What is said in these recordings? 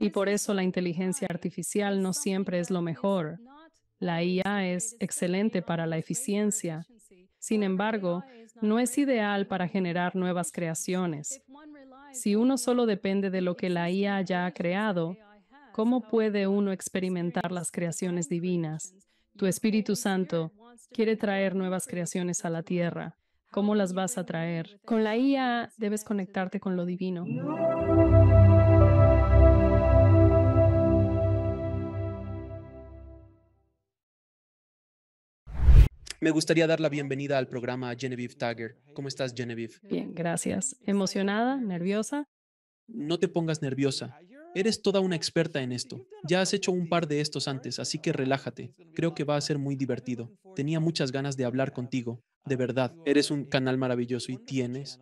Y por eso la inteligencia artificial no siempre es lo mejor. La IA es excelente para la eficiencia. Sin embargo, no es ideal para generar nuevas creaciones. Si uno solo depende de lo que la IA ya ha creado, ¿cómo puede uno experimentar las creaciones divinas? Tu Espíritu Santo quiere traer nuevas creaciones a la tierra. ¿Cómo las vas a traer? Con la IA debes conectarte con lo divino. Me gustaría dar la bienvenida al programa Genevieve Tagger. ¿Cómo estás, Genevieve? Bien, gracias. ¿Emocionada? ¿Nerviosa? No te pongas nerviosa. Eres toda una experta en esto. Ya has hecho un par de estos antes, así que relájate. Creo que va a ser muy divertido. Tenía muchas ganas de hablar contigo. De verdad, eres un canal maravilloso y tienes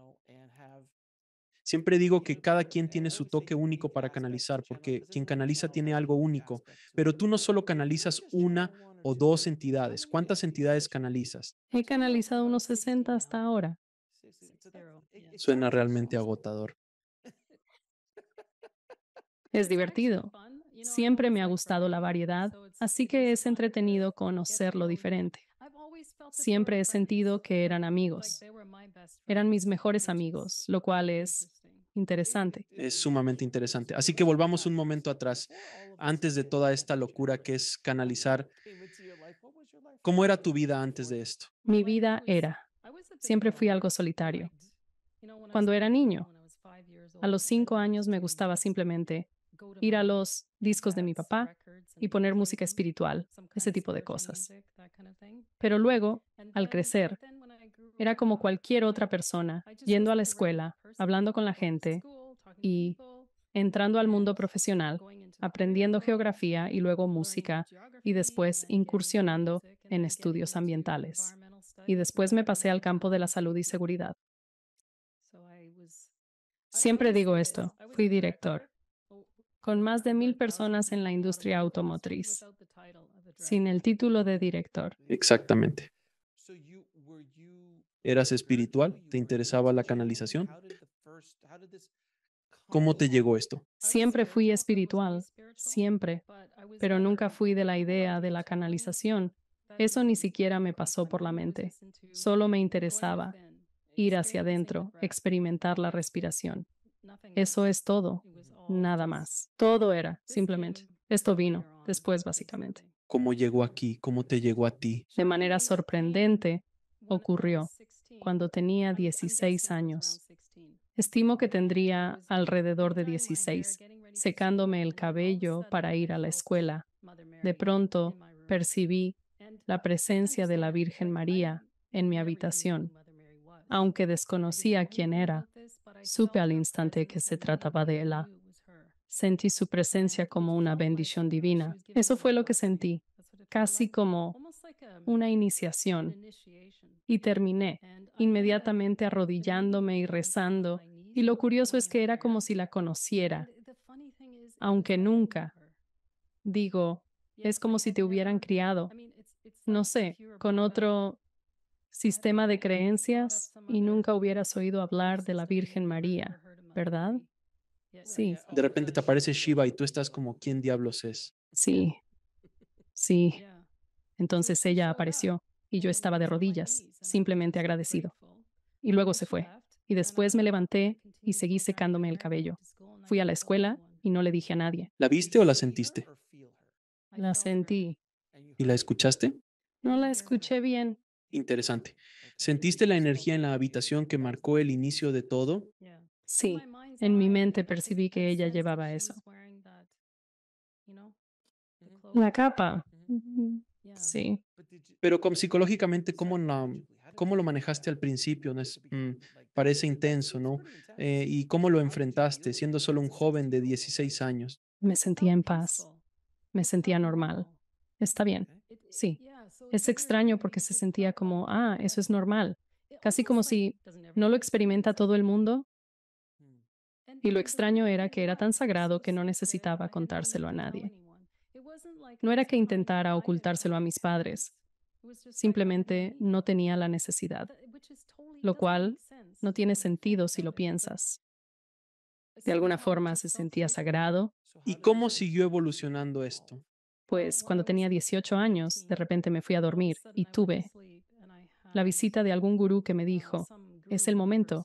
Siempre digo que cada quien tiene su toque único para canalizar, porque quien canaliza tiene algo único, pero tú no solo canalizas una o dos entidades? ¿Cuántas entidades canalizas? He canalizado unos 60 hasta ahora. Suena realmente agotador. Es divertido. Siempre me ha gustado la variedad, así que es entretenido conocer lo diferente. Siempre he sentido que eran amigos. Eran mis mejores amigos, lo cual es Interesante. Es sumamente interesante. Así que volvamos un momento atrás, antes de toda esta locura que es canalizar. ¿Cómo era tu vida antes de esto? Mi vida era. Siempre fui algo solitario. Cuando era niño, a los cinco años me gustaba simplemente ir a los discos de mi papá y poner música espiritual, ese tipo de cosas. Pero luego, al crecer, era como cualquier otra persona, yendo a la escuela, hablando con la gente y entrando al mundo profesional, aprendiendo geografía y luego música y después incursionando en estudios ambientales. Y después me pasé al campo de la salud y seguridad. Siempre digo esto, fui director, con más de mil personas en la industria automotriz, sin el título de director. Exactamente. ¿Eras espiritual? ¿Te interesaba la canalización? ¿Cómo te llegó esto? Siempre fui espiritual, siempre, pero nunca fui de la idea de la canalización. Eso ni siquiera me pasó por la mente. Solo me interesaba ir hacia adentro, experimentar la respiración. Eso es todo, nada más. Todo era, simplemente. Esto vino después, básicamente. ¿Cómo llegó aquí? ¿Cómo te llegó a ti? De manera sorprendente, ocurrió cuando tenía 16 años. Estimo que tendría alrededor de 16, secándome el cabello para ir a la escuela. De pronto percibí la presencia de la Virgen María en mi habitación. Aunque desconocía quién era, supe al instante que se trataba de ella. Sentí su presencia como una bendición divina. Eso fue lo que sentí, casi como una iniciación. Y terminé, inmediatamente arrodillándome y rezando, y lo curioso es que era como si la conociera, aunque nunca. Digo, es como si te hubieran criado, no sé, con otro sistema de creencias y nunca hubieras oído hablar de la Virgen María, ¿verdad? Sí. De repente te aparece Shiva y tú estás como, ¿quién diablos es? Sí, sí. Entonces ella apareció y yo estaba de rodillas, simplemente agradecido. Y luego se fue. Y después me levanté y seguí secándome el cabello. Fui a la escuela y no le dije a nadie. ¿La viste o la sentiste? La sentí. ¿Y la escuchaste? No la escuché bien. Interesante. ¿Sentiste la energía en la habitación que marcó el inicio de todo? Sí, en mi mente percibí que ella llevaba eso. La capa. Mm-hmm. Sí. Pero como, psicológicamente, ¿cómo, lo manejaste al principio? Mm, parece intenso, ¿no? Eh, ¿Y cómo lo enfrentaste siendo solo un joven de 16 años? Me sentía en paz, oh, me sentía oh, normal. Oh. Está bien, sí. Es extraño porque se sentía como, ah, eso es normal. Casi como si no lo experimenta todo el mundo. Hmm. Y lo extraño era que era tan sagrado que no necesitaba contárselo a nadie. No era que intentara ocultárselo a mis padres, simplemente no tenía la necesidad, lo cual no tiene sentido si lo piensas. De alguna forma se sentía sagrado. ¿Y cómo siguió evolucionando esto? Pues cuando tenía 18 años, de repente me fui a dormir y tuve la visita de algún gurú que me dijo, es el momento.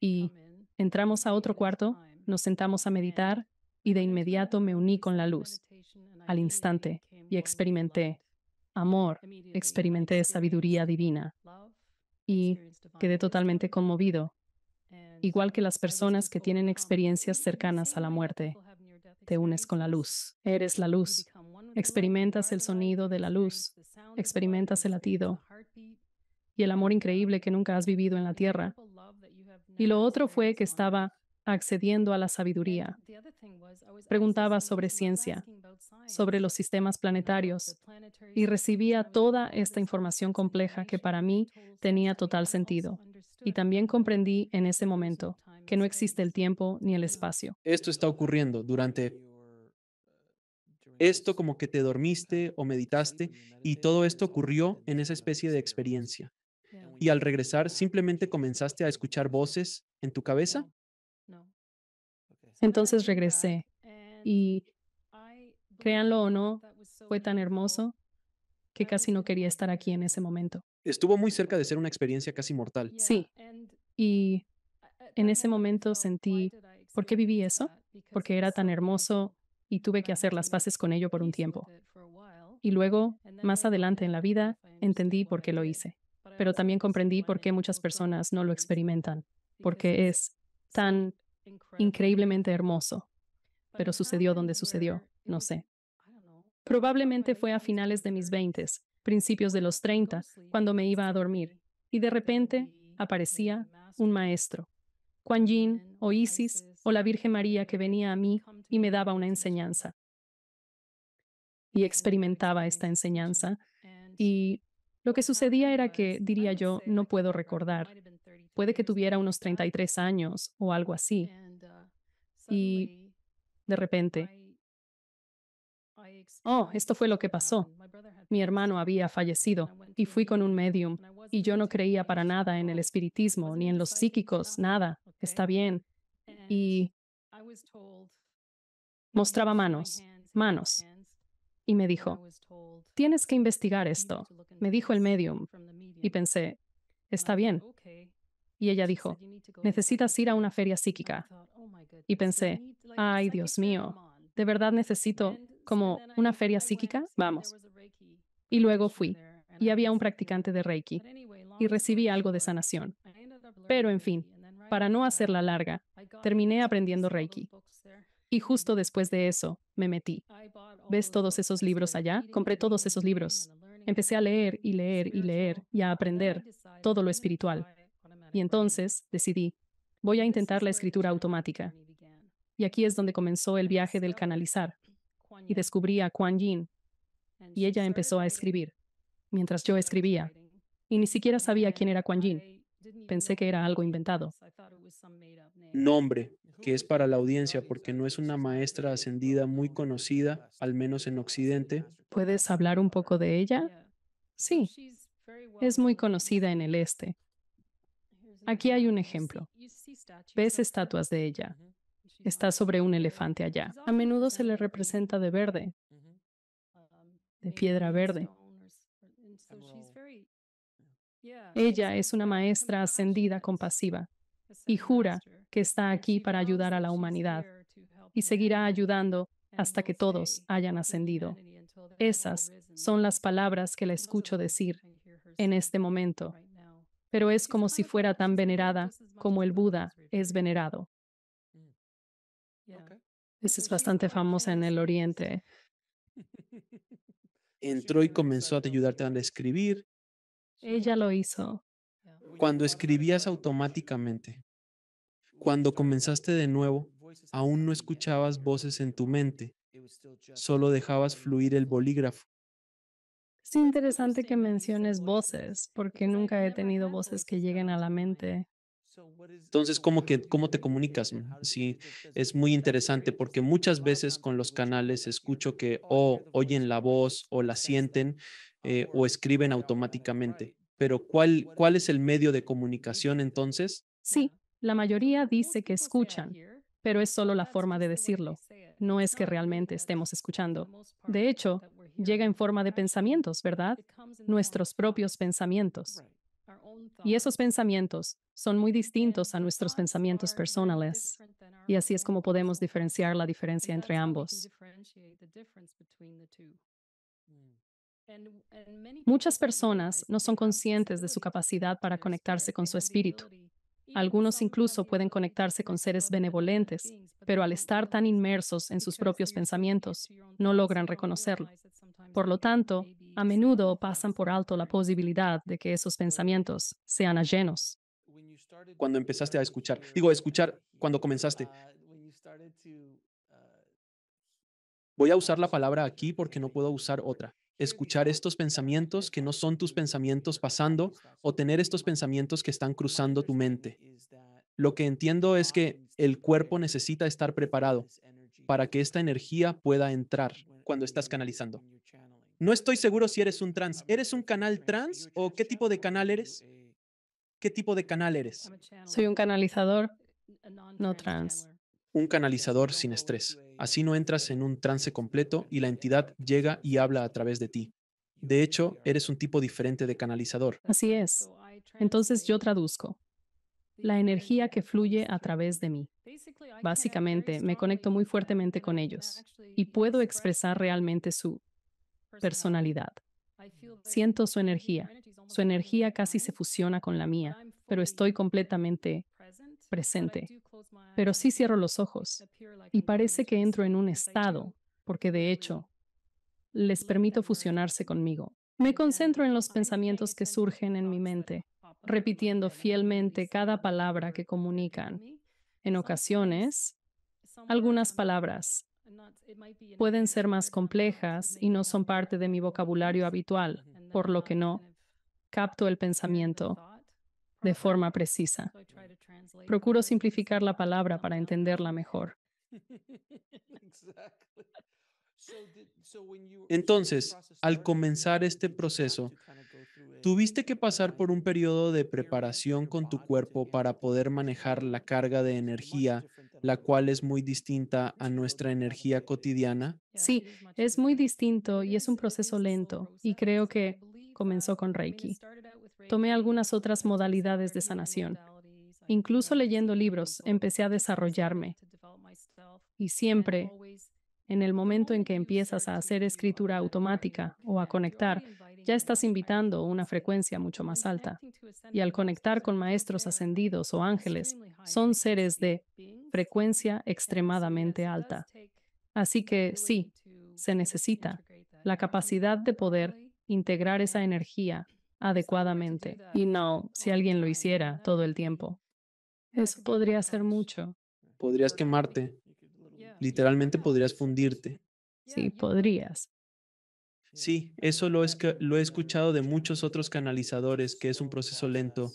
Y entramos a otro cuarto, nos sentamos a meditar y de inmediato me uní con la luz al instante y experimenté amor, experimenté sabiduría divina y quedé totalmente conmovido, igual que las personas que tienen experiencias cercanas a la muerte. Te unes con la luz, eres la luz, experimentas el sonido de la luz, experimentas el latido y el amor increíble que nunca has vivido en la tierra. Y lo otro fue que estaba accediendo a la sabiduría. Preguntaba sobre ciencia, sobre los sistemas planetarios, y recibía toda esta información compleja que para mí tenía total sentido. Y también comprendí en ese momento que no existe el tiempo ni el espacio. Esto está ocurriendo durante uh, esto como que te dormiste o meditaste y todo esto ocurrió en esa especie de experiencia. Y al regresar simplemente comenzaste a escuchar voces en tu cabeza entonces regresé y créanlo o no, fue tan hermoso que casi no quería estar aquí en ese momento. Estuvo muy cerca de ser una experiencia casi mortal. Sí. Y en ese momento sentí, ¿por qué viví eso? Porque era tan hermoso y tuve que hacer las paces con ello por un tiempo. Y luego, más adelante en la vida, entendí por qué lo hice. Pero también comprendí por qué muchas personas no lo experimentan, porque es tan increíblemente hermoso, pero sucedió donde sucedió, no sé. Probablemente fue a finales de mis veintes, principios de los 30, cuando me iba a dormir, y de repente aparecía un maestro, Kuan Yin o Isis o la Virgen María que venía a mí y me daba una enseñanza. Y experimentaba esta enseñanza. Y lo que sucedía era que, diría yo, no puedo recordar puede que tuviera unos 33 años o algo así. Y de repente, oh, esto fue lo que pasó. Um, Mi hermano había fallecido y fui con un medium y yo no creía para nada en el espiritismo ni en los psíquicos, nada. Está bien. Y mostraba manos, manos. Y me dijo, tienes que investigar esto, me dijo el medium. Y pensé, está bien, y ella dijo, necesitas ir a una feria psíquica. Y pensé, ay Dios mío, ¿de verdad necesito como una feria psíquica? Vamos. Y luego fui. Y había un practicante de Reiki. Y recibí algo de sanación. Pero en fin, para no hacerla larga, terminé aprendiendo Reiki. Y justo después de eso, me metí. ¿Ves todos esos libros allá? Compré todos esos libros. Empecé a leer y leer y leer y a aprender todo lo espiritual. Y entonces decidí, voy a intentar la escritura automática. Y aquí es donde comenzó el viaje del canalizar. Y descubrí a Kuan Yin. Y ella empezó a escribir, mientras yo escribía. Y ni siquiera sabía quién era Kuan Yin. Pensé que era algo inventado. Nombre, que es para la audiencia porque no es una maestra ascendida muy conocida, al menos en Occidente. ¿Puedes hablar un poco de ella? Sí, es muy conocida en el este. Aquí hay un ejemplo. Ves estatuas de ella. Está sobre un elefante allá. A menudo se le representa de verde, de piedra verde. Ella es una maestra ascendida compasiva y jura que está aquí para ayudar a la humanidad y seguirá ayudando hasta que todos hayan ascendido. Esas son las palabras que la escucho decir en este momento pero es como si fuera tan venerada como el Buda es venerado. Mm. Esa es bastante famosa en el Oriente. Entró y comenzó a ayudarte a escribir. Ella lo hizo. Cuando escribías automáticamente, cuando comenzaste de nuevo, aún no escuchabas voces en tu mente, solo dejabas fluir el bolígrafo es interesante que menciones voces, porque nunca he tenido voces que lleguen a la mente. Entonces, ¿cómo, que, cómo te comunicas? Sí, es muy interesante porque muchas veces con los canales escucho que o oyen la voz o la sienten eh, o escriben automáticamente. Pero ¿cuál, ¿cuál es el medio de comunicación entonces? Sí, la mayoría dice que escuchan, pero es solo la forma de decirlo. No es que realmente estemos escuchando. De hecho, llega en forma de pensamientos, ¿verdad? Nuestros propios pensamientos. Y esos pensamientos son muy distintos a nuestros pensamientos personales. Y así es como podemos diferenciar la diferencia entre ambos. Mm. Muchas personas no son conscientes de su capacidad para conectarse con su espíritu algunos incluso pueden conectarse con seres benevolentes, pero al estar tan inmersos en sus propios pensamientos, no logran reconocerlo. Por lo tanto, a menudo pasan por alto la posibilidad de que esos pensamientos sean ajenos. Cuando empezaste a escuchar, digo, escuchar cuando comenzaste. Voy a usar la palabra aquí porque no puedo usar otra escuchar estos pensamientos que no son tus pensamientos pasando o tener estos pensamientos que están cruzando tu mente. Lo que entiendo es que el cuerpo necesita estar preparado para que esta energía pueda entrar cuando estás canalizando. No estoy seguro si eres un trans. ¿Eres un canal trans o qué tipo de canal eres? ¿Qué tipo de canal eres? Soy un canalizador no trans un canalizador sin estrés. Así no entras en un trance completo y la entidad llega y habla a través de ti. De hecho, eres un tipo diferente de canalizador. Así es. Entonces yo traduzco. La energía que fluye a través de mí. Básicamente, me conecto muy fuertemente con ellos y puedo expresar realmente su personalidad. Siento su energía. Su energía casi se fusiona con la mía, pero estoy completamente presente, pero sí cierro los ojos y parece que entro en un estado, porque de hecho, les permito fusionarse conmigo. Me concentro en los pensamientos que surgen en mi mente, repitiendo fielmente cada palabra que comunican. En ocasiones, algunas palabras pueden ser más complejas y no son parte de mi vocabulario habitual, por lo que no capto el pensamiento de forma precisa. Procuro simplificar la palabra para entenderla mejor. Entonces, al comenzar este proceso, tuviste que pasar por un periodo de preparación con tu cuerpo para poder manejar la carga de energía, la cual es muy distinta a nuestra energía cotidiana. Sí, es muy distinto y es un proceso lento y creo que comenzó con um, Reiki tomé algunas otras modalidades de sanación. Incluso leyendo libros, empecé a desarrollarme. Y siempre, en el momento en que empiezas a hacer escritura automática o a conectar, ya estás invitando una frecuencia mucho más alta. Y al conectar con maestros ascendidos o ángeles, son seres de frecuencia extremadamente alta. Así que sí, se necesita la capacidad de poder integrar esa energía adecuadamente y no si alguien lo hiciera todo el tiempo. Eso podría ser mucho. Podrías quemarte. Literalmente podrías fundirte. Sí, podrías. Sí, eso lo, lo he escuchado de muchos otros canalizadores, que es un proceso lento.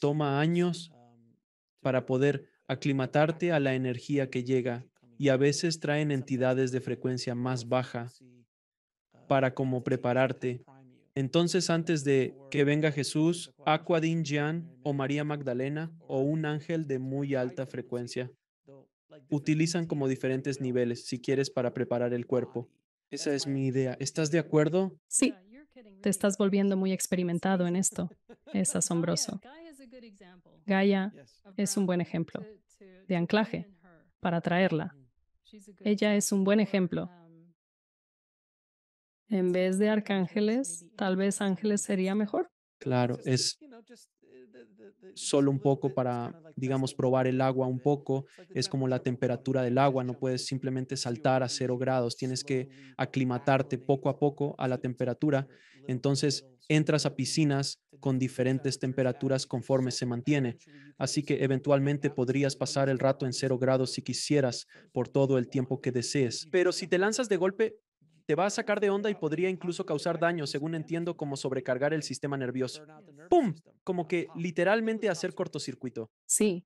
Toma años para poder aclimatarte a la energía que llega y a veces traen entidades de frecuencia más baja para como prepararte entonces, antes de que venga Jesús, Aqua Jian o María Magdalena o un ángel de muy alta frecuencia utilizan como diferentes niveles, si quieres, para preparar el cuerpo. Esa es mi idea. ¿Estás de acuerdo? Sí. Te estás volviendo muy experimentado en esto. Es asombroso. Gaia es un buen ejemplo de anclaje para traerla. Ella es un buen ejemplo en vez de arcángeles, tal vez ángeles sería mejor. Claro, es solo un poco para, digamos, probar el agua un poco. Es como la temperatura del agua, no puedes simplemente saltar a cero grados, tienes que aclimatarte poco a poco a la temperatura. Entonces, entras a piscinas con diferentes temperaturas conforme se mantiene. Así que eventualmente podrías pasar el rato en cero grados si quisieras por todo el tiempo que desees. Pero si te lanzas de golpe, te va a sacar de onda y podría incluso causar daño, según entiendo, como sobrecargar el sistema nervioso. ¡Pum! Como que literalmente hacer cortocircuito. Sí.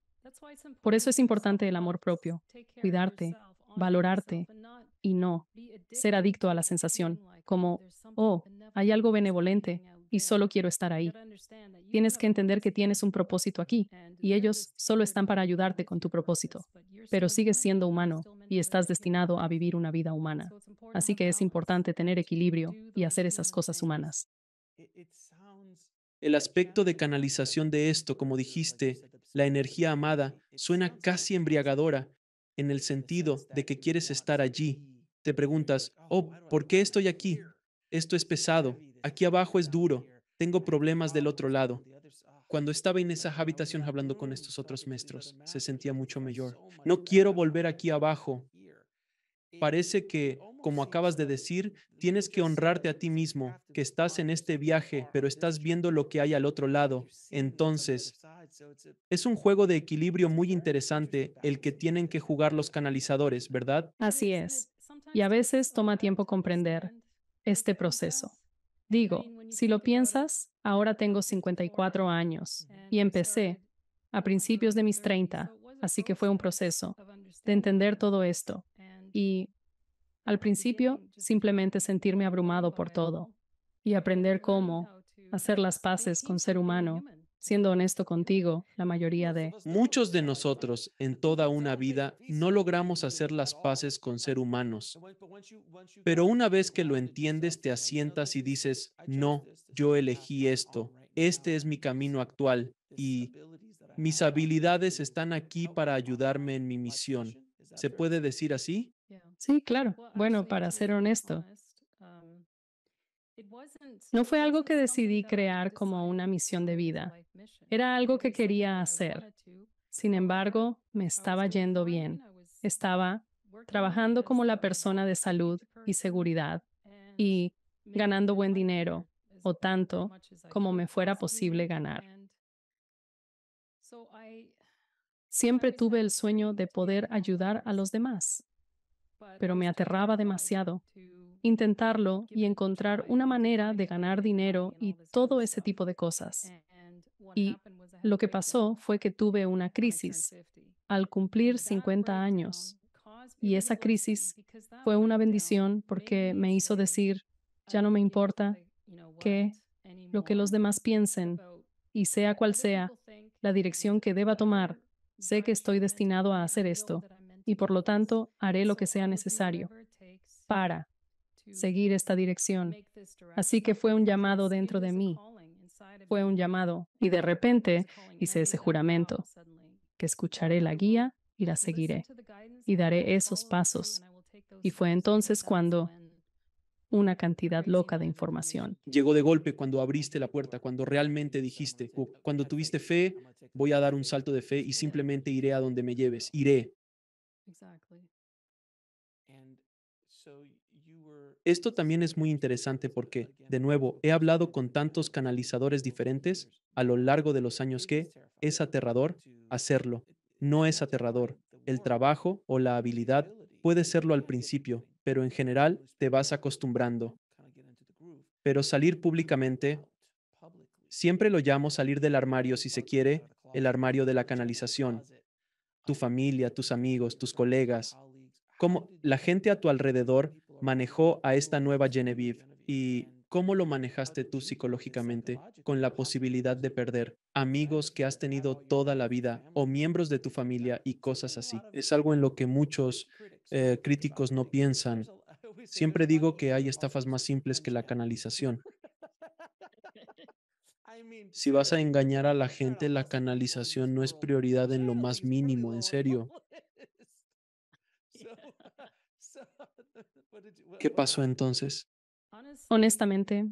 Por eso es importante el amor propio, cuidarte, valorarte y no ser adicto a la sensación, como, oh, hay algo benevolente y solo quiero estar ahí. Tienes que entender que tienes un propósito aquí y ellos solo están para ayudarte con tu propósito pero sigues siendo humano y estás destinado a vivir una vida humana. Así que es importante tener equilibrio y hacer esas cosas humanas. El aspecto de canalización de esto, como dijiste, la energía amada, suena casi embriagadora en el sentido de que quieres estar allí. Te preguntas, oh, ¿por qué estoy aquí? Esto es pesado, aquí abajo es duro, tengo problemas del otro lado, cuando estaba en esa habitación hablando con estos otros maestros, se sentía mucho mejor. No quiero volver aquí abajo. Parece que, como acabas de decir, tienes que honrarte a ti mismo, que estás en este viaje, pero estás viendo lo que hay al otro lado. Entonces, es un juego de equilibrio muy interesante el que tienen que jugar los canalizadores, ¿verdad? Así es. Y a veces toma tiempo comprender este proceso. Digo, si lo piensas, ahora tengo 54 años y empecé a principios de mis 30, así que fue un proceso de entender todo esto y al principio simplemente sentirme abrumado por todo y aprender cómo hacer las paces con ser humano siendo honesto contigo, la mayoría de... Muchos de nosotros en toda una vida no logramos hacer las paces con ser humanos, pero una vez que lo entiendes te asientas y dices, no, yo elegí esto, este es mi camino actual y mis habilidades están aquí para ayudarme en mi misión. ¿Se puede decir así? Sí, claro. Bueno, para ser honesto, no fue algo que decidí crear como una misión de vida. Era algo que quería hacer. Sin embargo, me estaba yendo bien. Estaba trabajando como la persona de salud y seguridad y ganando buen dinero o tanto como me fuera posible ganar. Siempre tuve el sueño de poder ayudar a los demás, pero me aterraba demasiado intentarlo y encontrar una manera de ganar dinero y todo ese tipo de cosas. Y lo que pasó fue que tuve una crisis al cumplir 50 años. Y esa crisis fue una bendición porque me hizo decir, ya no me importa que lo que los demás piensen y sea cual sea la dirección que deba tomar, sé que estoy destinado a hacer esto y por lo tanto haré lo que sea necesario para seguir esta dirección. Así que fue un llamado dentro de mí. Fue un llamado y de repente hice ese juramento, que escucharé la guía y la seguiré y daré esos pasos. Y fue entonces cuando una cantidad loca de información. Llegó de golpe cuando abriste la puerta, cuando realmente dijiste, oh, cuando tuviste fe, voy a dar un salto de fe y simplemente iré a donde me lleves, iré. Esto también es muy interesante porque, de nuevo, he hablado con tantos canalizadores diferentes a lo largo de los años que es aterrador hacerlo. No es aterrador. El trabajo o la habilidad puede serlo al principio, pero en general te vas acostumbrando. Pero salir públicamente, siempre lo llamo salir del armario si se quiere, el armario de la canalización. Tu familia, tus amigos, tus colegas, como la gente a tu alrededor manejó a esta nueva Genevieve y cómo lo manejaste tú psicológicamente con la posibilidad de perder amigos que has tenido toda la vida o miembros de tu familia y cosas así. Es algo en lo que muchos eh, críticos no piensan. Siempre digo que hay estafas más simples que la canalización. Si vas a engañar a la gente, la canalización no es prioridad en lo más mínimo, en serio. ¿Qué pasó entonces? Honestamente,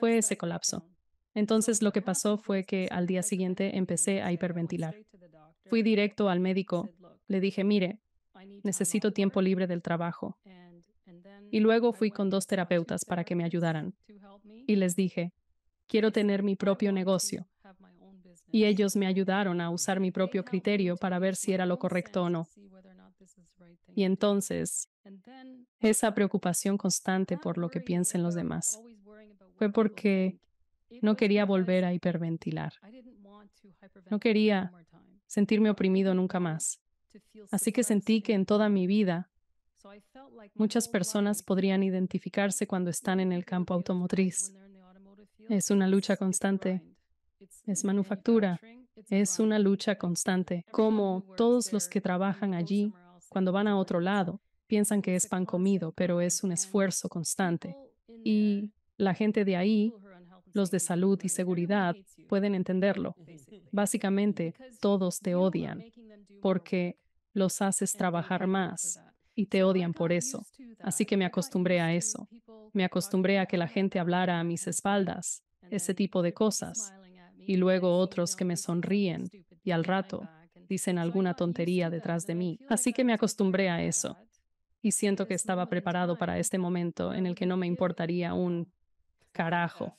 fue ese colapso. Entonces lo que pasó fue que al día siguiente empecé a hiperventilar. Fui directo al médico. Le dije, mire, necesito tiempo libre del trabajo. Y luego fui con dos terapeutas para que me ayudaran. Y les dije, quiero tener mi propio negocio. Y ellos me ayudaron a usar mi propio criterio para ver si era lo correcto o no. Y entonces esa preocupación constante por lo que piensen los demás. Fue porque no quería volver a hiperventilar. No quería sentirme oprimido nunca más. Así que sentí que en toda mi vida muchas personas podrían identificarse cuando están en el campo automotriz. Es una lucha constante. Es manufactura. Es una lucha constante. Como todos los que trabajan allí, cuando van a otro lado, piensan que es pan comido, pero es un esfuerzo constante. Y la gente de ahí, los de salud y seguridad, pueden entenderlo. Básicamente, todos te odian porque los haces trabajar más y te odian por eso. Así que me acostumbré a eso. Me acostumbré a que la gente hablara a mis espaldas, ese tipo de cosas. Y luego otros que me sonríen y al rato dicen alguna tontería detrás de mí. Así que me acostumbré a eso. Y siento que estaba preparado para este momento en el que no me importaría un carajo.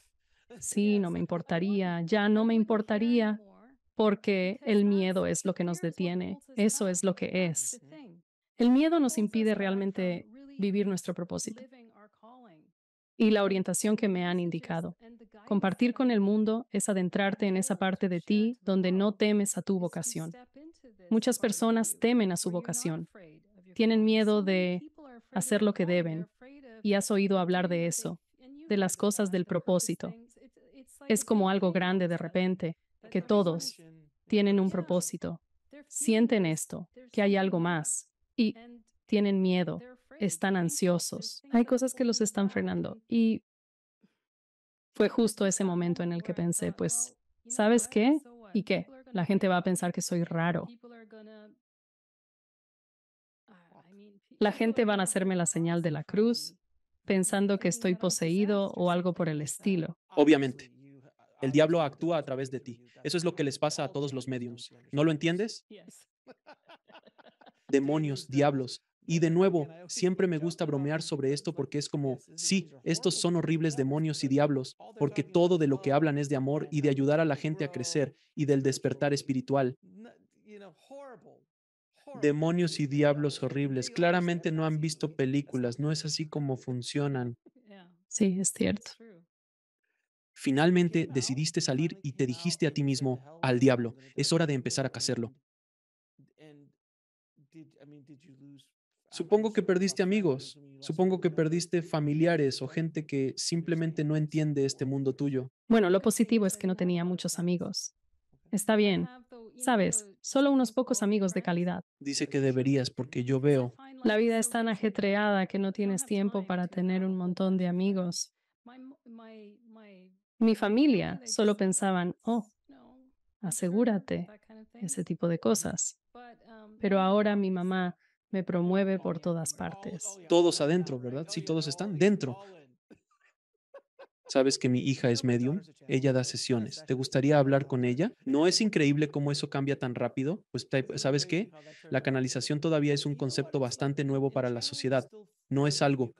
Sí, no me importaría, ya no me importaría, porque el miedo es lo que nos detiene, eso es lo que es. El miedo nos impide realmente vivir nuestro propósito y la orientación que me han indicado. Compartir con el mundo es adentrarte en esa parte de ti donde no temes a tu vocación. Muchas personas temen a su vocación tienen miedo de hacer lo que deben. Y has oído hablar de eso, de las cosas del propósito. Es como algo grande de repente, que todos tienen un propósito. Sienten esto, que hay algo más. Y tienen miedo, están ansiosos. Hay cosas que los están frenando. Y fue justo ese momento en el que pensé, pues, ¿sabes qué? ¿Y qué? La gente va a pensar que soy raro. La gente van a hacerme la señal de la cruz pensando que estoy poseído o algo por el estilo. Obviamente. El diablo actúa a través de ti. Eso es lo que les pasa a todos los medios. ¿No lo entiendes? Demonios, diablos. Y de nuevo, siempre me gusta bromear sobre esto porque es como, sí, estos son horribles demonios y diablos, porque todo de lo que hablan es de amor y de ayudar a la gente a crecer y del despertar espiritual demonios y diablos horribles. Claramente no han visto películas, no es así como funcionan. Sí, es cierto. Finalmente decidiste salir y te dijiste a ti mismo, al diablo, es hora de empezar a hacerlo. Supongo que perdiste amigos, supongo que perdiste familiares o gente que simplemente no entiende este mundo tuyo. Bueno, lo positivo es que no tenía muchos amigos. Está bien, Sabes, solo unos pocos amigos de calidad. Dice que deberías porque yo veo. La vida es tan ajetreada que no tienes tiempo para tener un um, montón de amigos. Mi familia solo pensaban, oh, asegúrate, ese tipo de cosas. Um, Pero ahora mi mamá me promueve por todas partes. Todos adentro, ¿verdad? Sí, todos están dentro. Sabes que mi hija es medium, ella da sesiones. ¿Te gustaría hablar con ella? ¿No es increíble cómo eso cambia tan rápido? Pues sabes qué? La canalización todavía es un concepto bastante nuevo para la sociedad. No es algo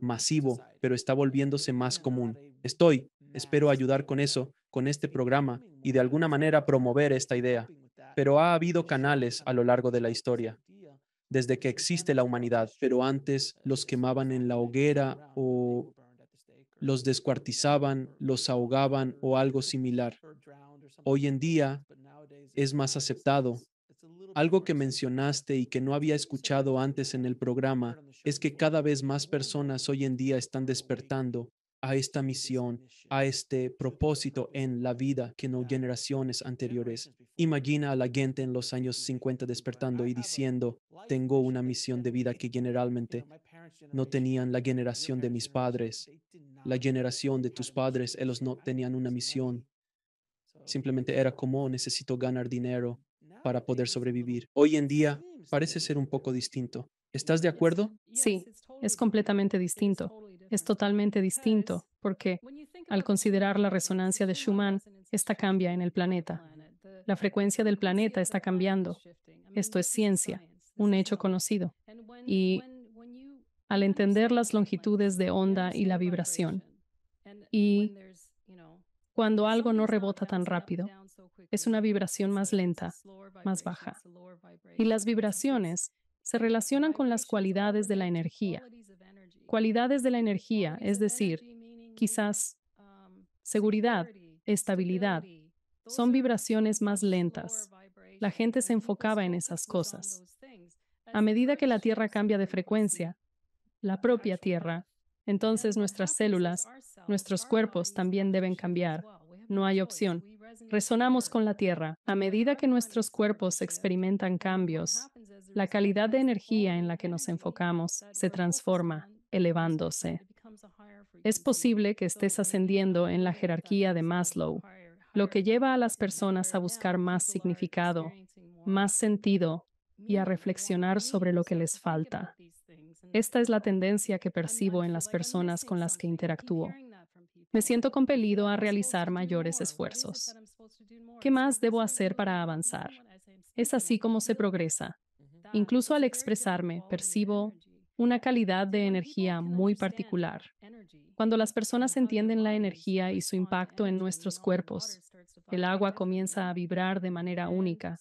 masivo, pero está volviéndose más común. Estoy, espero ayudar con eso, con este programa y de alguna manera promover esta idea. Pero ha habido canales a lo largo de la historia desde que existe la humanidad, pero antes los quemaban en la hoguera o los descuartizaban, los ahogaban o algo similar. Hoy en día es más aceptado. Algo que mencionaste y que no había escuchado antes en el programa es que cada vez más personas hoy en día están despertando a esta misión, a este propósito en la vida que no generaciones anteriores. Imagina a la gente en los años 50 despertando y diciendo, tengo una misión de vida que generalmente no tenían la generación de mis padres. La generación de tus padres, ellos no tenían una misión. Simplemente era como necesito ganar dinero para poder sobrevivir. Hoy en día parece ser un poco distinto. ¿Estás de acuerdo? Sí, es completamente distinto es totalmente distinto porque al considerar la resonancia de Schumann, esta cambia en el planeta. La frecuencia del planeta está cambiando. Esto es ciencia, un hecho conocido. Y al entender las longitudes de onda y la vibración, y cuando algo no rebota tan rápido, es una vibración más lenta, más baja. Y las vibraciones se relacionan con las cualidades de la energía, cualidades de la energía, es decir, quizás seguridad, estabilidad, son vibraciones más lentas. La gente se enfocaba en esas cosas. A medida que la Tierra cambia de frecuencia, la propia Tierra, entonces nuestras células, nuestros cuerpos también deben cambiar. No hay opción. Resonamos con la Tierra. A medida que nuestros cuerpos experimentan cambios, la calidad de energía en la que nos enfocamos se transforma elevándose. Es posible que estés ascendiendo en la jerarquía de Maslow, lo que lleva a las personas a buscar más significado, más sentido y a reflexionar sobre lo que les falta. Esta es la tendencia que percibo en las personas con las que interactúo. Me siento compelido a realizar mayores esfuerzos. ¿Qué más debo hacer para avanzar? Es así como se progresa. Incluso al expresarme, percibo una calidad de energía muy particular. Cuando las personas entienden la energía y su impacto en nuestros cuerpos, el agua comienza a vibrar de manera única.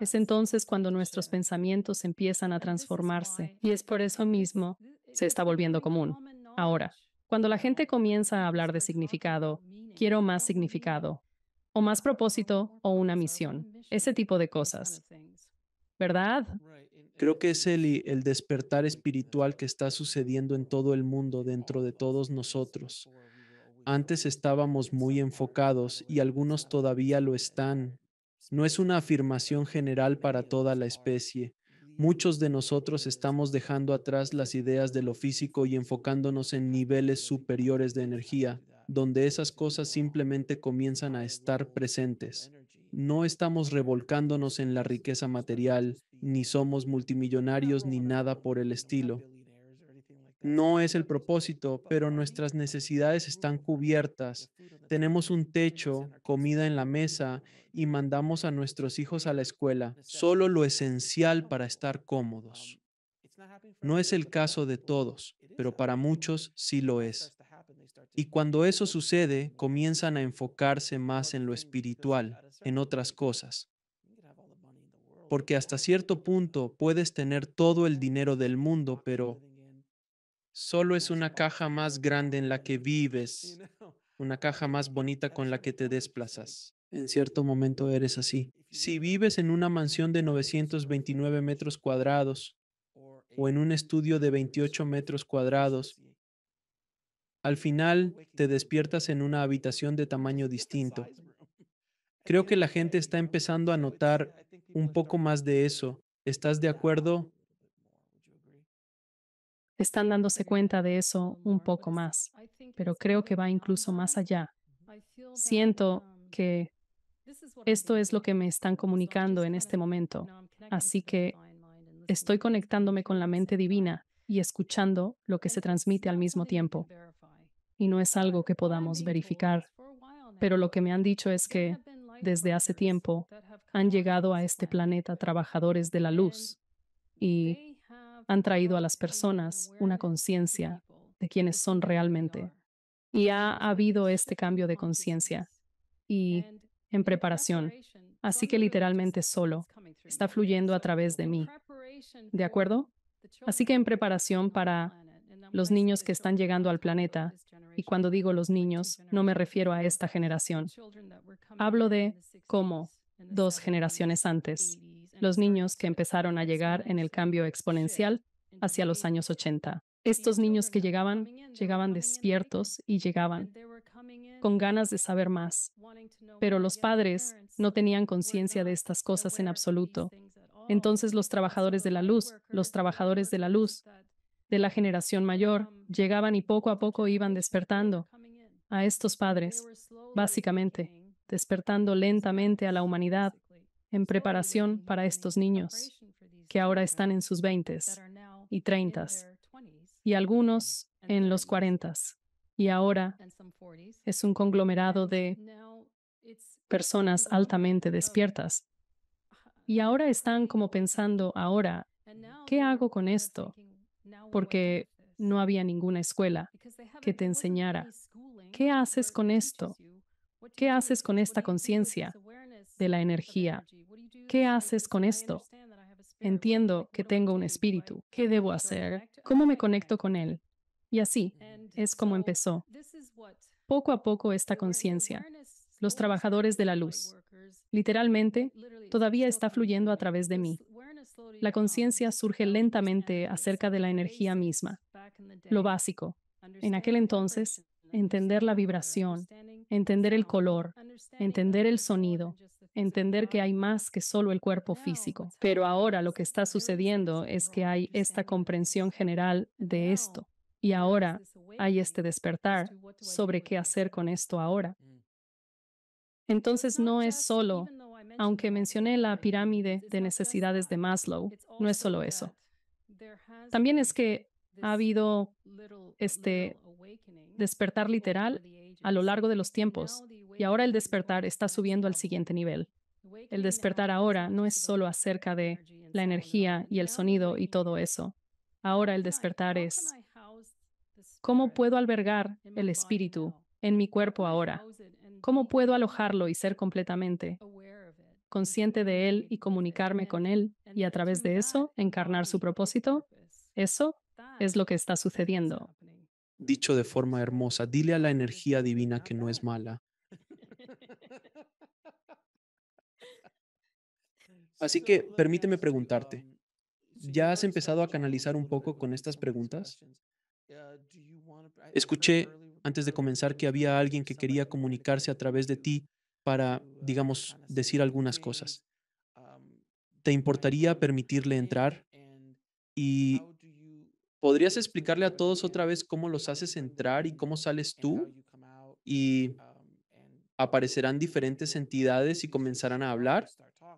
Es entonces cuando nuestros pensamientos empiezan a transformarse y es por eso mismo se está volviendo común. Ahora, cuando la gente comienza a hablar de significado, quiero más significado, o más propósito, o una misión, ese tipo de cosas. ¿Verdad? Creo que es el, el despertar espiritual que está sucediendo en todo el mundo, dentro de todos nosotros. Antes estábamos muy enfocados y algunos todavía lo están. No es una afirmación general para toda la especie. Muchos de nosotros estamos dejando atrás las ideas de lo físico y enfocándonos en niveles superiores de energía, donde esas cosas simplemente comienzan a estar presentes no estamos revolcándonos en la riqueza material, ni somos multimillonarios ni nada por el estilo. No es el propósito, pero nuestras necesidades están cubiertas. Tenemos un techo, comida en la mesa y mandamos a nuestros hijos a la escuela, solo lo esencial para estar cómodos. No es el caso de todos, pero para muchos sí lo es. Y cuando eso sucede, comienzan a enfocarse más en lo espiritual en otras cosas. Porque hasta cierto punto puedes tener todo el dinero del mundo, pero solo es una caja más grande en la que vives, una caja más bonita con la que te desplazas. En cierto momento eres así. Si vives en una mansión de 929 metros cuadrados o en un estudio de 28 metros cuadrados, al final te despiertas en una habitación de tamaño distinto. Creo que la gente está empezando a notar un poco más de eso. ¿Estás de acuerdo? Están dándose cuenta de eso un poco más, pero creo que va incluso más allá. Siento que esto es lo que me están comunicando en este momento, así que estoy conectándome con la mente divina y escuchando lo que se transmite al mismo tiempo. Y no es algo que podamos verificar, pero lo que me han dicho es que desde hace tiempo han llegado a este planeta trabajadores de la luz y han traído a las personas una conciencia de quienes son realmente. Y ha habido este cambio de conciencia y en preparación. Así que literalmente solo está fluyendo a través de mí. ¿De acuerdo? Así que en preparación para los niños que están llegando al planeta, y cuando digo los niños, no me refiero a esta generación. Hablo de cómo dos generaciones antes, los niños que empezaron a llegar en el cambio exponencial hacia los años 80. Estos niños que llegaban, llegaban despiertos y llegaban con ganas de saber más, pero los padres no tenían conciencia de estas cosas en absoluto. Entonces los trabajadores de la luz, los trabajadores de la luz, de la generación mayor llegaban y poco a poco iban despertando a estos padres, básicamente, despertando lentamente a la humanidad en preparación para estos niños que ahora están en sus veintes y treintas y algunos en los cuarentas. Y ahora es un conglomerado de personas altamente despiertas. Y ahora están como pensando, ahora, ¿qué hago con esto? porque no había ninguna escuela que te enseñara. ¿Qué haces con esto? ¿Qué haces con esta conciencia de la energía? ¿Qué haces con esto? Entiendo que tengo un espíritu. ¿Qué debo hacer? ¿Cómo me conecto con él? Y así es como empezó. Poco a poco esta conciencia, los trabajadores de la luz, literalmente, todavía está fluyendo a través de mí la conciencia surge lentamente acerca de la energía misma, lo básico. En aquel entonces, entender la vibración, entender el color, entender el sonido, entender que hay más que solo el cuerpo físico. Pero ahora lo que está sucediendo es que hay esta comprensión general de esto. Y ahora hay este despertar sobre qué hacer con esto ahora. Mm. Entonces no es solo aunque mencioné la pirámide de necesidades de Maslow, no es solo eso. También es que ha habido este despertar literal a lo largo de los tiempos y ahora el despertar está subiendo al siguiente nivel. El despertar ahora no es solo acerca de la energía y el sonido y todo eso. Ahora el despertar es, ¿cómo puedo albergar el espíritu en mi cuerpo ahora? ¿Cómo puedo alojarlo y ser completamente consciente de él y comunicarme con él y a través de eso encarnar su propósito, eso es lo que está sucediendo. Dicho de forma hermosa, dile a la energía divina que no es mala. Así que permíteme preguntarte, ¿ya has empezado a canalizar un poco con estas preguntas? Escuché antes de comenzar que había alguien que quería comunicarse a través de ti para, digamos, decir algunas cosas. ¿Te importaría permitirle entrar? ¿Y podrías explicarle a todos otra vez cómo los haces entrar y cómo sales tú? Y aparecerán diferentes entidades y comenzarán a hablar.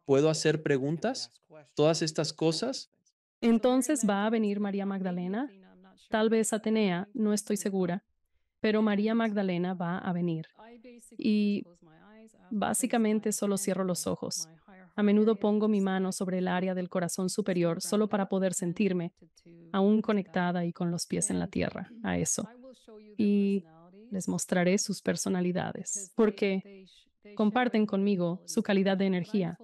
¿Puedo hacer preguntas? Todas estas cosas. Entonces va a venir María Magdalena, tal vez Atenea, no estoy segura pero María Magdalena va a venir. Y básicamente solo cierro los ojos. A menudo pongo mi mano sobre el área del corazón superior solo para poder sentirme aún conectada y con los pies en la tierra a eso. Y les mostraré sus personalidades, porque comparten conmigo su calidad de energía,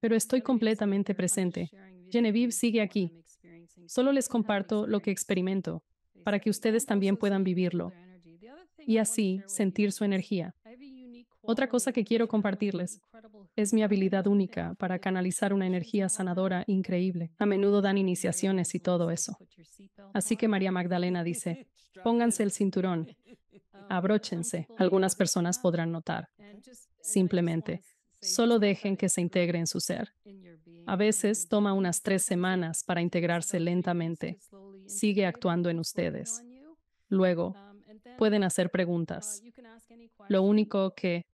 pero estoy completamente presente. Genevieve sigue aquí. Solo les comparto lo que experimento para que ustedes también puedan vivirlo y así sentir su energía. Otra cosa que quiero compartirles es mi habilidad única para canalizar una energía sanadora increíble. A menudo dan iniciaciones y todo eso. Así que María Magdalena dice, pónganse el cinturón, abróchense. Algunas personas podrán notar. Simplemente, solo dejen que se integre en su ser. A veces toma unas tres semanas para integrarse lentamente. Sigue actuando en ustedes. Luego, pueden hacer preguntas. Uh, lo único que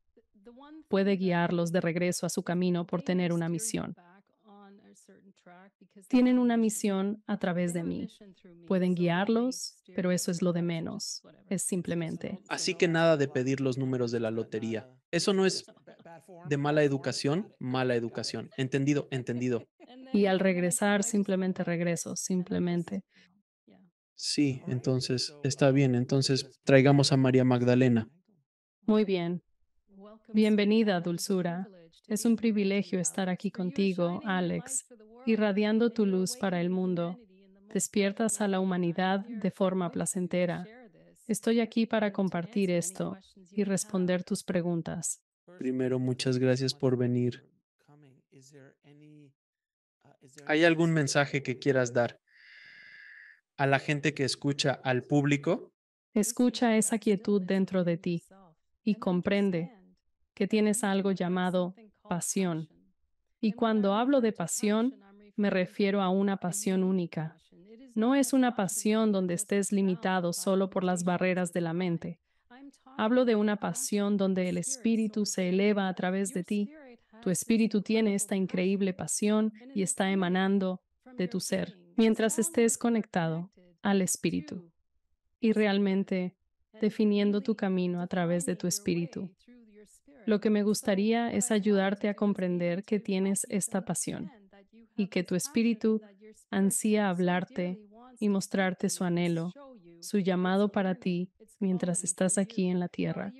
puede guiarlos de regreso a su camino por tener una misión. Tienen una misión a través de mí. Pueden guiarlos, pero eso es lo de menos. Es simplemente. Así que nada de pedir los números de la lotería. Eso no es de mala educación, mala educación. Entendido, entendido. Y al regresar, simplemente regreso, simplemente. Sí, entonces está bien. Entonces traigamos a María Magdalena. Muy bien. Bienvenida, Dulzura. Es un privilegio estar aquí contigo, Alex, irradiando tu luz para el mundo. Despiertas a la humanidad de forma placentera. Estoy aquí para compartir esto y responder tus preguntas. Primero, muchas gracias por venir. ¿Hay algún mensaje que quieras dar? a la gente que escucha, al público. Escucha esa quietud dentro de ti y comprende que tienes algo llamado pasión. Y cuando hablo de pasión, me refiero a una pasión única. No es una pasión donde estés limitado solo por las barreras de la mente. Hablo de una pasión donde el espíritu se eleva a través de ti. Tu espíritu tiene esta increíble pasión y está emanando de tu ser mientras estés conectado al Espíritu y realmente definiendo tu camino a través de tu Espíritu. Lo que me gustaría es ayudarte a comprender que tienes esta pasión y que tu Espíritu ansía hablarte y mostrarte su anhelo, su llamado para ti mientras estás aquí en la tierra,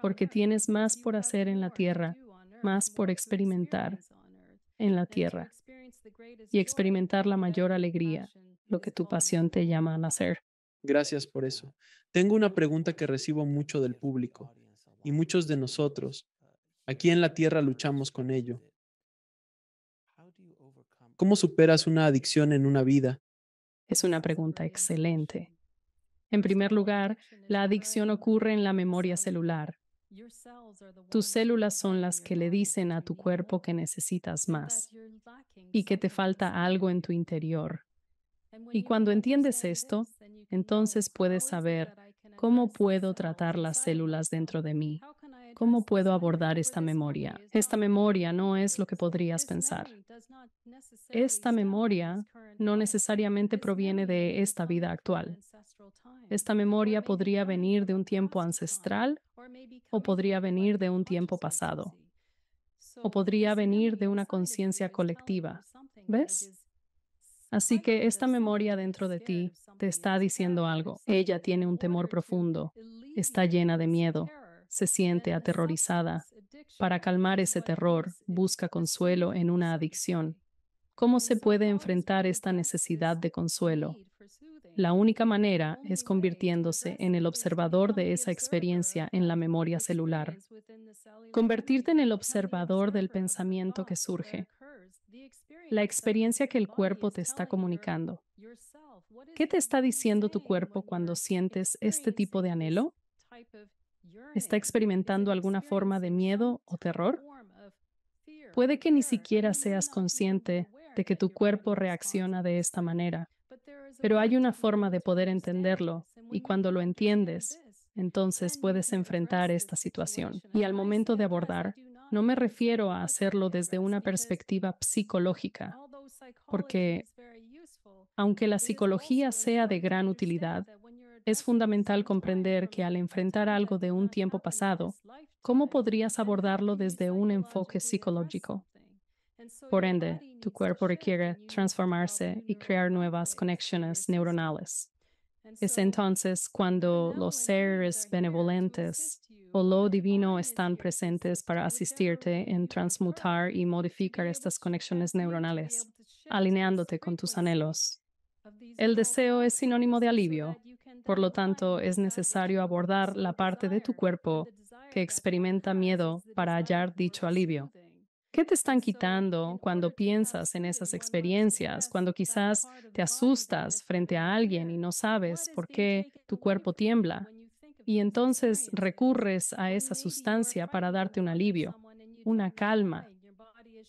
porque tienes más por hacer en la tierra, más por experimentar en la tierra y experimentar la mayor alegría, lo que tu pasión te llama a hacer Gracias por eso. Tengo una pregunta que recibo mucho del público y muchos de nosotros. Aquí en la Tierra luchamos con ello. ¿Cómo superas una adicción en una vida? Es una pregunta excelente. En primer lugar, la adicción ocurre en la memoria celular, tus células son las que le dicen a tu cuerpo que necesitas más y que te falta algo en tu interior. Y cuando entiendes esto, entonces oh, puedes saber cómo puedo tratar las células dentro de mí, cómo puedo abordar esta memoria. Esta memoria no es lo que podrías pensar. Esta memoria no necesariamente proviene de esta vida actual. Esta memoria podría venir de un tiempo ancestral o podría venir de un tiempo pasado o podría venir de una conciencia colectiva. ¿Ves? Así que esta memoria dentro de ti te está diciendo algo. Ella tiene un temor profundo, está llena de miedo, se siente aterrorizada. Para calmar ese terror, busca consuelo en una adicción. ¿Cómo se puede enfrentar esta necesidad de consuelo? La única manera es convirtiéndose en el observador de esa experiencia en la memoria celular. Convertirte en el observador del pensamiento que surge, la experiencia que el cuerpo te está comunicando. ¿Qué te está diciendo tu cuerpo cuando sientes este tipo de anhelo? ¿Está experimentando alguna forma de miedo o terror? Puede que ni siquiera seas consciente de que tu cuerpo reacciona de esta manera. Pero hay una forma de poder entenderlo y cuando lo entiendes, entonces puedes enfrentar esta situación. Y al momento de abordar, no me refiero a hacerlo desde una perspectiva psicológica, porque aunque la psicología sea de gran utilidad, es fundamental comprender que al enfrentar algo de un tiempo pasado, ¿cómo podrías abordarlo desde un enfoque psicológico? Por ende, tu cuerpo requiere transformarse y crear nuevas conexiones neuronales. Es entonces cuando los seres benevolentes o lo divino están presentes para asistirte en transmutar y modificar estas conexiones neuronales, alineándote con tus anhelos. El deseo es sinónimo de alivio, por lo tanto es necesario abordar la parte de tu cuerpo que experimenta miedo para hallar dicho alivio. ¿Qué te están quitando cuando piensas en esas experiencias, cuando quizás te asustas frente a alguien y no sabes por qué tu cuerpo tiembla? Y entonces recurres a esa sustancia para darte un alivio, una calma.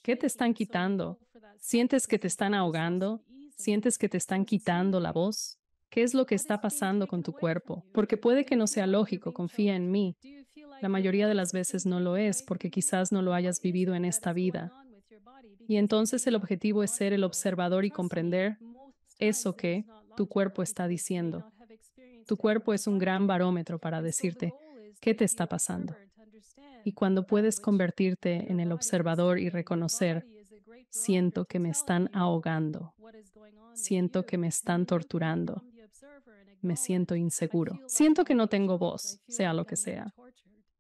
¿Qué te están quitando? ¿Sientes que te están ahogando? ¿Sientes que te están quitando la voz? ¿Qué es lo que está pasando con tu cuerpo? Porque puede que no sea lógico, confía en mí. La mayoría de las veces no lo es porque quizás no lo hayas vivido en esta vida. Y entonces el objetivo es ser el observador y comprender eso que tu cuerpo está diciendo. Tu cuerpo es un gran barómetro para decirte qué te está pasando. Y cuando puedes convertirte en el observador y reconocer, siento que me están ahogando, siento que me están torturando, me siento inseguro, siento que no tengo voz, sea lo que sea,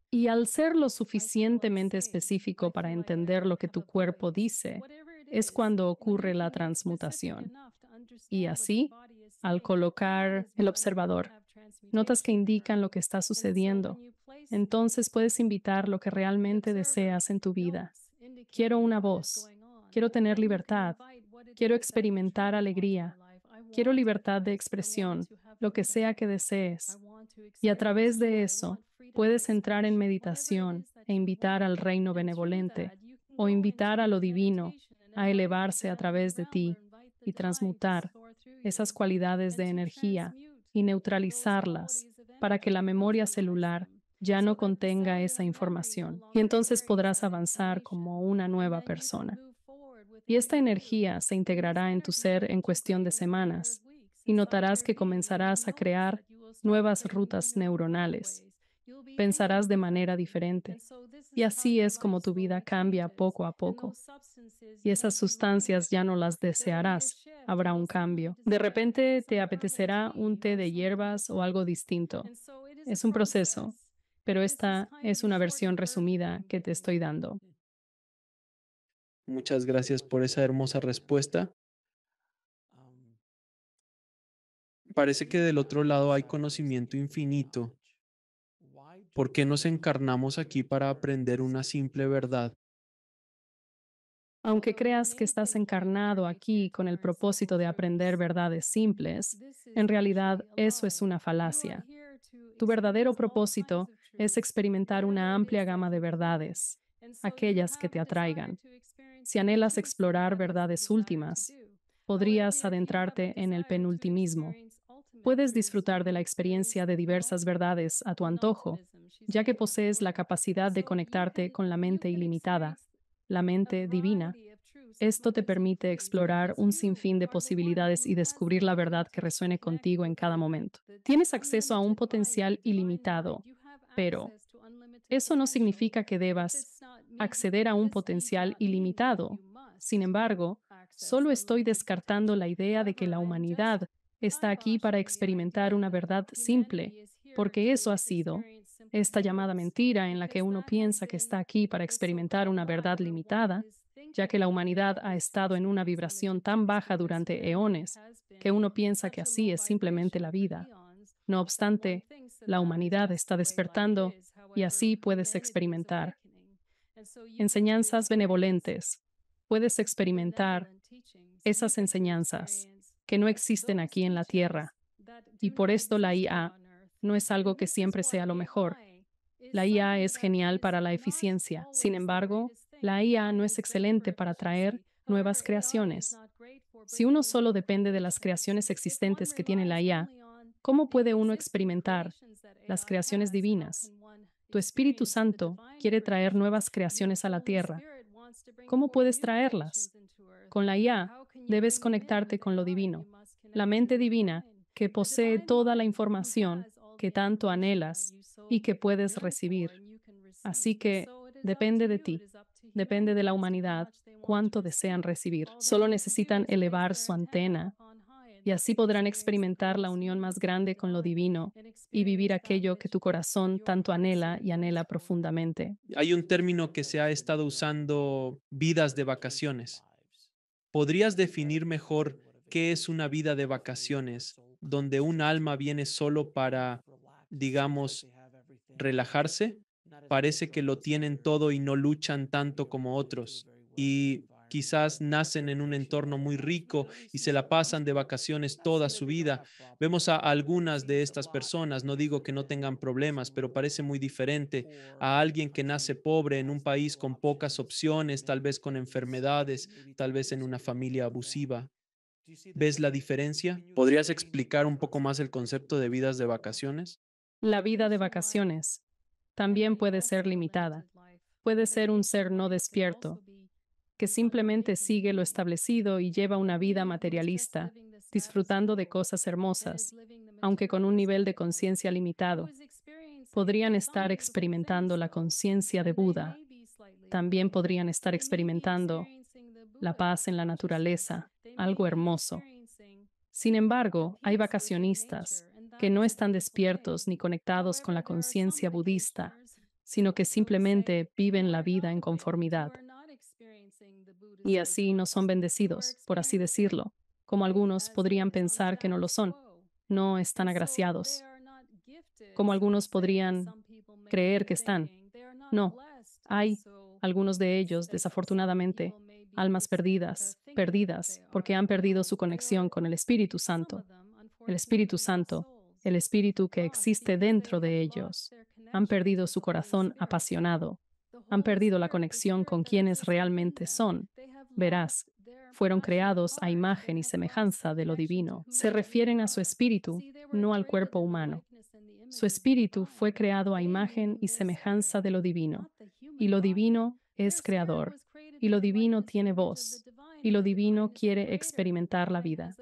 y al ser lo oh, suficientemente específico para entender lo que tu cuerpo dice, es cuando ocurre la transmutación. Y así, al colocar el observador, notas que indican lo que está sucediendo. Entonces puedes invitar lo que realmente deseas en tu vida. Quiero una voz. Quiero tener libertad. Quiero experimentar alegría. Quiero libertad de expresión, lo que sea que desees. Y a través de eso, puedes entrar en meditación e invitar al reino benevolente o invitar a lo divino a elevarse a través de ti y transmutar esas cualidades de energía y neutralizarlas para que la memoria celular ya no contenga esa información y entonces podrás avanzar como una nueva persona. Y esta energía se integrará en tu ser en cuestión de semanas y notarás que comenzarás a crear nuevas rutas neuronales Pensarás de manera diferente. Y así es como tu vida cambia poco a poco. Y esas sustancias ya no las desearás. Habrá un cambio. De repente te apetecerá un té de hierbas o algo distinto. Es un proceso, pero esta es una versión resumida que te estoy dando. Muchas gracias por esa hermosa respuesta. Parece que del otro lado hay conocimiento infinito ¿Por qué nos encarnamos aquí para aprender una simple verdad? Aunque creas que estás encarnado aquí con el propósito de aprender verdades simples, en realidad eso es una falacia. Tu verdadero propósito es experimentar una amplia gama de verdades, aquellas que te atraigan. Si anhelas explorar verdades últimas, podrías adentrarte en el penultimismo. Puedes disfrutar de la experiencia de diversas verdades a tu antojo ya que posees la capacidad de conectarte con la mente ilimitada, la mente divina. Esto te permite explorar un sinfín de posibilidades y descubrir la verdad que resuene contigo en cada momento. Tienes acceso a un potencial ilimitado, pero eso no significa que debas acceder a un potencial ilimitado. Sin embargo, solo estoy descartando la idea de que la humanidad está aquí para experimentar una verdad simple, porque eso ha sido, esta llamada mentira en la que uno piensa que está aquí para experimentar una verdad limitada, ya que la humanidad ha estado en una vibración tan baja durante eones que uno piensa que así es simplemente la vida. No obstante, la humanidad está despertando y así puedes experimentar. Enseñanzas benevolentes. Puedes experimentar esas enseñanzas que no existen aquí en la Tierra. Y por esto la IA no es algo que siempre sea lo mejor. La IA es genial para la eficiencia. Sin embargo, la IA no es excelente para traer nuevas creaciones. Si uno solo depende de las creaciones existentes que tiene la IA, ¿cómo puede uno experimentar las creaciones divinas? Tu Espíritu Santo quiere traer nuevas creaciones a la tierra. ¿Cómo puedes traerlas? Con la IA debes conectarte con lo divino. La mente divina, que posee toda la información, que tanto anhelas y que puedes recibir. Así que depende de ti, depende de la humanidad cuánto desean recibir. Solo necesitan elevar su antena y así podrán experimentar la unión más grande con lo divino y vivir aquello que tu corazón tanto anhela y anhela profundamente. Hay un término que se ha estado usando, vidas de vacaciones. ¿Podrías definir mejor qué es una vida de vacaciones donde un alma viene solo para, digamos, relajarse, parece que lo tienen todo y no luchan tanto como otros. Y quizás nacen en un entorno muy rico y se la pasan de vacaciones toda su vida. Vemos a algunas de estas personas, no digo que no tengan problemas, pero parece muy diferente a alguien que nace pobre en un país con pocas opciones, tal vez con enfermedades, tal vez en una familia abusiva. ¿Ves la diferencia? ¿Podrías explicar un poco más el concepto de vidas de vacaciones? La vida de vacaciones también puede ser limitada. Puede ser un ser no despierto, que simplemente sigue lo establecido y lleva una vida materialista, disfrutando de cosas hermosas, aunque con un nivel de conciencia limitado. Podrían estar experimentando la conciencia de Buda. También podrían estar experimentando la paz en la naturaleza, algo hermoso. Sin embargo, hay vacacionistas que no están despiertos ni conectados con la conciencia budista, sino que simplemente viven la vida en conformidad. Y así no son bendecidos, por así decirlo, como algunos podrían pensar que no lo son. No están agraciados, como algunos podrían creer que están. No, hay algunos de ellos, desafortunadamente, almas perdidas, perdidas, porque han perdido su conexión con el Espíritu Santo. El Espíritu Santo, el Espíritu que existe dentro de ellos, han perdido su corazón apasionado, han perdido la conexión con quienes realmente son. Verás, fueron creados a imagen y semejanza de lo divino. Se refieren a su espíritu, no al cuerpo humano. Su espíritu fue creado a imagen y semejanza de lo divino, y lo divino es creador y lo divino tiene voz, y lo divino quiere experimentar la vida.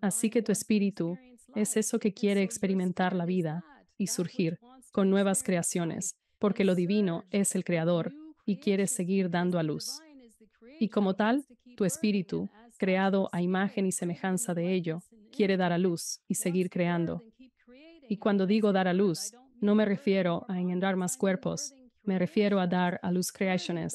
Así que tu espíritu es eso que quiere experimentar la vida y surgir con nuevas creaciones, porque lo divino es el creador y quiere seguir dando a luz. Y como tal, tu espíritu, creado a imagen y semejanza de ello, quiere dar a luz y seguir creando. Y cuando digo dar a luz, no me refiero a engendrar más cuerpos, me refiero a dar a luz creaciones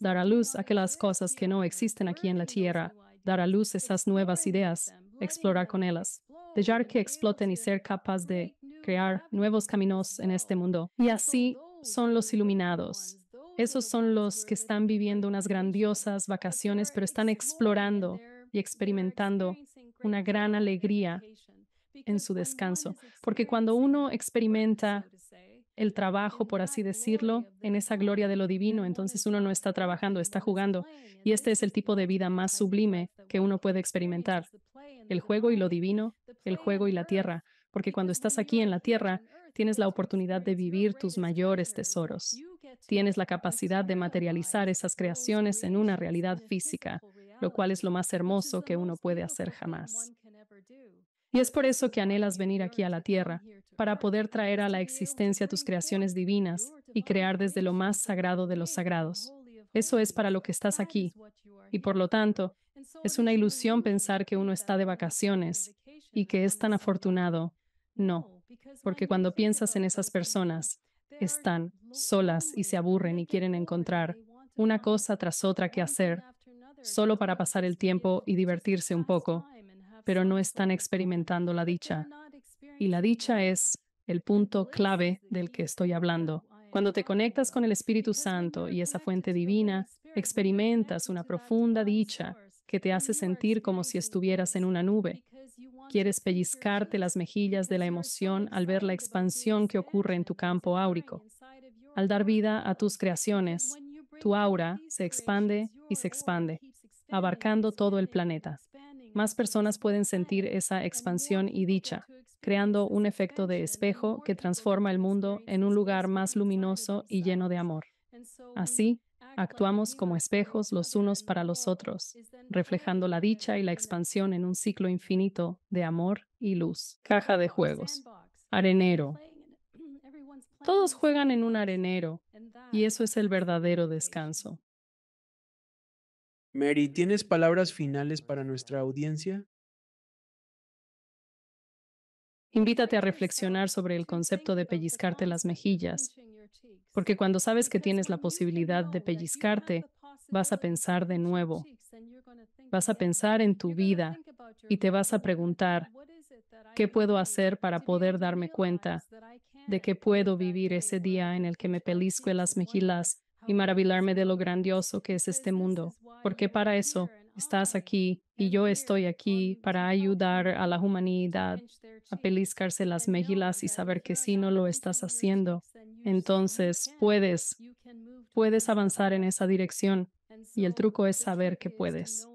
dar a luz aquellas cosas que no existen aquí en la tierra, dar a luz esas nuevas ideas, explorar con ellas, dejar que exploten y ser capaz de crear nuevos caminos en este mundo. Y así son los iluminados. Esos son los que están viviendo unas grandiosas vacaciones, pero están explorando y experimentando una gran alegría en su descanso. Porque cuando uno experimenta el trabajo, por así decirlo, en esa gloria de lo divino. Entonces uno no está trabajando, está jugando. Y este es el tipo de vida más sublime que uno puede experimentar. El juego y lo divino, el juego y la tierra. Porque cuando estás aquí en la tierra, tienes la oportunidad de vivir tus mayores tesoros. Tienes la capacidad de materializar esas creaciones en una realidad física, lo cual es lo más hermoso que uno puede hacer jamás. Y es por eso que anhelas venir aquí a la tierra, para poder traer a la existencia tus creaciones divinas y crear desde lo más sagrado de los sagrados. Eso es para lo que estás aquí. Y por lo tanto, es una ilusión pensar que uno está de vacaciones y que es tan afortunado. No, porque cuando piensas en esas personas, están solas y se aburren y quieren encontrar una cosa tras otra que hacer, solo para pasar el tiempo y divertirse un poco pero no están experimentando la dicha. Y la dicha es el punto clave del que estoy hablando. Cuando te conectas con el Espíritu Santo y esa fuente divina, experimentas una profunda dicha que te hace sentir como si estuvieras en una nube. Quieres pellizcarte las mejillas de la emoción al ver la expansión que ocurre en tu campo áurico. Al dar vida a tus creaciones, tu aura se expande y se expande, abarcando todo el planeta más personas pueden sentir esa expansión y dicha, creando un efecto de espejo que transforma el mundo en un lugar más luminoso y lleno de amor. Así, actuamos como espejos los unos para los otros, reflejando la dicha y la expansión en un ciclo infinito de amor y luz. Caja de juegos. Arenero. Todos juegan en un arenero y eso es el verdadero descanso. Mary, ¿tienes palabras finales para nuestra audiencia? Invítate a reflexionar sobre el concepto de pellizcarte las mejillas, porque cuando sabes que tienes la posibilidad de pellizcarte, vas a pensar de nuevo, vas a pensar en tu vida y te vas a preguntar, ¿qué puedo hacer para poder darme cuenta de que puedo vivir ese día en el que me pellizco las mejillas y maravillarme de lo grandioso que es este mundo, porque para eso estás aquí y yo estoy aquí para ayudar a la humanidad a peliscarse las mejillas y saber que si no lo estás haciendo, entonces puedes, puedes avanzar en esa dirección y el truco es saber que puedes.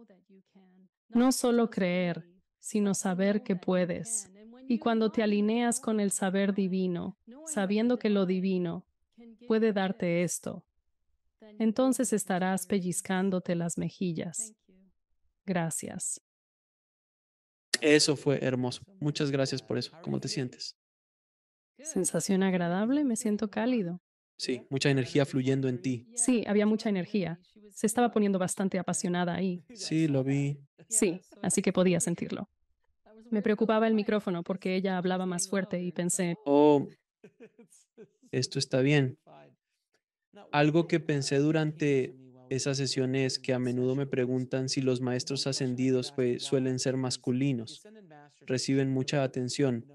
No solo creer, sino saber que puedes. Y cuando te alineas con el saber divino, sabiendo que lo divino puede darte esto, entonces estarás pellizcándote las mejillas. Gracias. Eso fue hermoso. Muchas gracias por eso. ¿Cómo te sientes? Sensación agradable, me siento cálido. Sí, mucha energía fluyendo en ti. Sí, había mucha energía. Se estaba poniendo bastante apasionada ahí. Sí, lo vi. Sí, así que podía sentirlo. Me preocupaba el micrófono porque ella hablaba más fuerte y pensé... Oh, esto está bien. Eh, algo que pensé durante esas sesiones que a menudo me preguntan si los maestros ascendidos pues, suelen ser masculinos, pues, reciben mucha atención.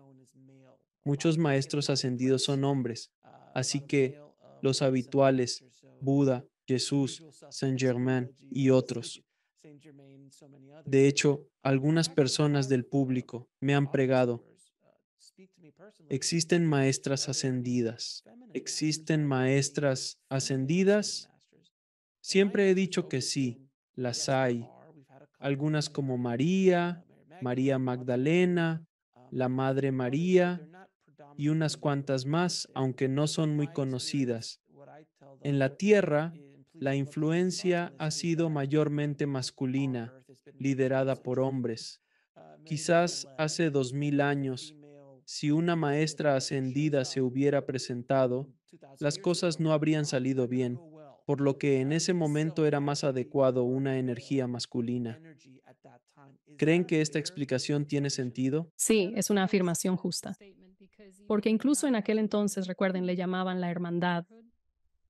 Muchos maestros ascendidos pues, son hombres, ah, así que um, los habituales, Buda, Jesús, Saint Germain y otros. De hecho, algunas personas del público me han pregado Existen maestras ascendidas, existen maestras ascendidas. Siempre he dicho que sí, las hay. Algunas como María, María Magdalena, uh, la Madre María y unas cuantas más, aunque no son muy conocidas. En la Tierra, la influencia ha sido mayormente masculina, liderada por hombres. Uh, Quizás hace dos mil años, si una maestra ascendida se hubiera presentado, las cosas no habrían salido bien, por lo que en ese momento era más adecuado una energía masculina. ¿Creen que esta explicación tiene sentido? Sí, es una afirmación justa. Porque incluso en aquel entonces, recuerden, le llamaban la hermandad,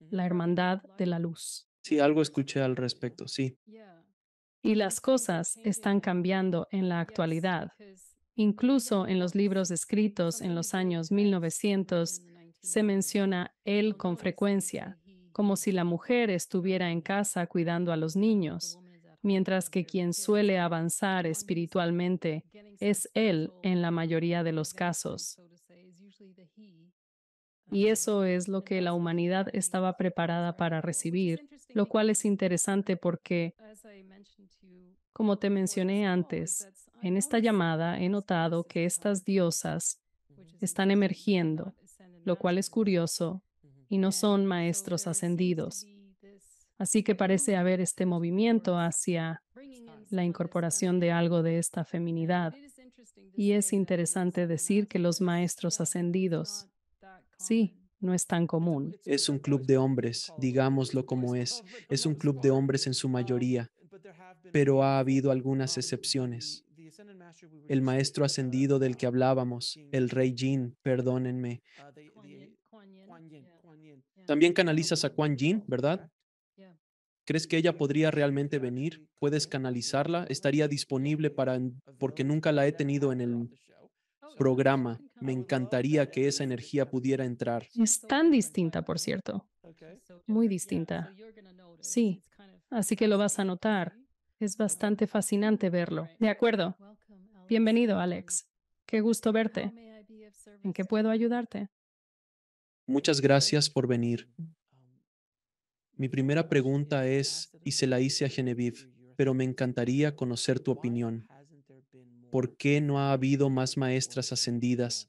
la hermandad de la luz. Sí, algo escuché al respecto, sí. Y las cosas están cambiando en la actualidad Incluso en los libros escritos en los años 1900 se menciona él con frecuencia, como si la mujer estuviera en casa cuidando a los niños, mientras que quien suele avanzar espiritualmente es él en la mayoría de los casos. Y eso es lo que la humanidad estaba preparada para recibir, lo cual es interesante porque, como te mencioné antes, en esta llamada he notado que estas diosas están emergiendo, lo cual es curioso, y no son maestros ascendidos. Así que parece haber este movimiento hacia la incorporación de algo de esta feminidad. Y es interesante decir que los maestros ascendidos, sí, no es tan común. Es un club de hombres, digámoslo como es. Es un club de hombres en su mayoría, pero ha habido algunas excepciones. El maestro ascendido del que hablábamos, el rey Jin, perdónenme. También canalizas a Kuan Yin, ¿verdad? ¿Crees que ella podría realmente venir? ¿Puedes canalizarla? ¿Estaría disponible para... porque nunca la he tenido en el oh, programa. Me encantaría que esa energía pudiera entrar. Es tan distinta, por cierto. Muy distinta. Sí, así que lo vas a notar. Es bastante fascinante verlo. De acuerdo. Bienvenido, Alex. Qué gusto verte. ¿En qué puedo ayudarte? Muchas gracias por venir. Mi primera pregunta es, y se la hice a Genevieve, pero me encantaría conocer tu opinión. ¿Por qué no ha habido más maestras ascendidas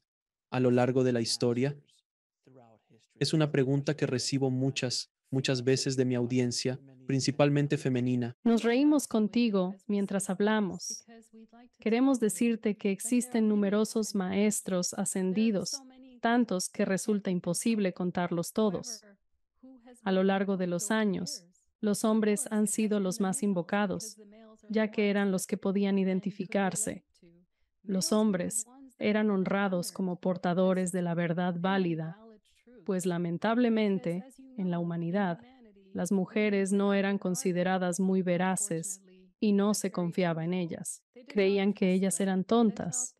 a lo largo de la historia? Es una pregunta que recibo muchas muchas veces de mi audiencia, principalmente femenina. Nos reímos contigo mientras hablamos. Queremos decirte que existen numerosos maestros ascendidos, tantos que resulta imposible contarlos todos. A lo largo de los años, los hombres han sido los más invocados, ya que eran los que podían identificarse. Los hombres eran honrados como portadores de la verdad válida pues lamentablemente, en la humanidad, las mujeres no eran consideradas muy veraces y no se confiaba en ellas. Creían que ellas eran tontas.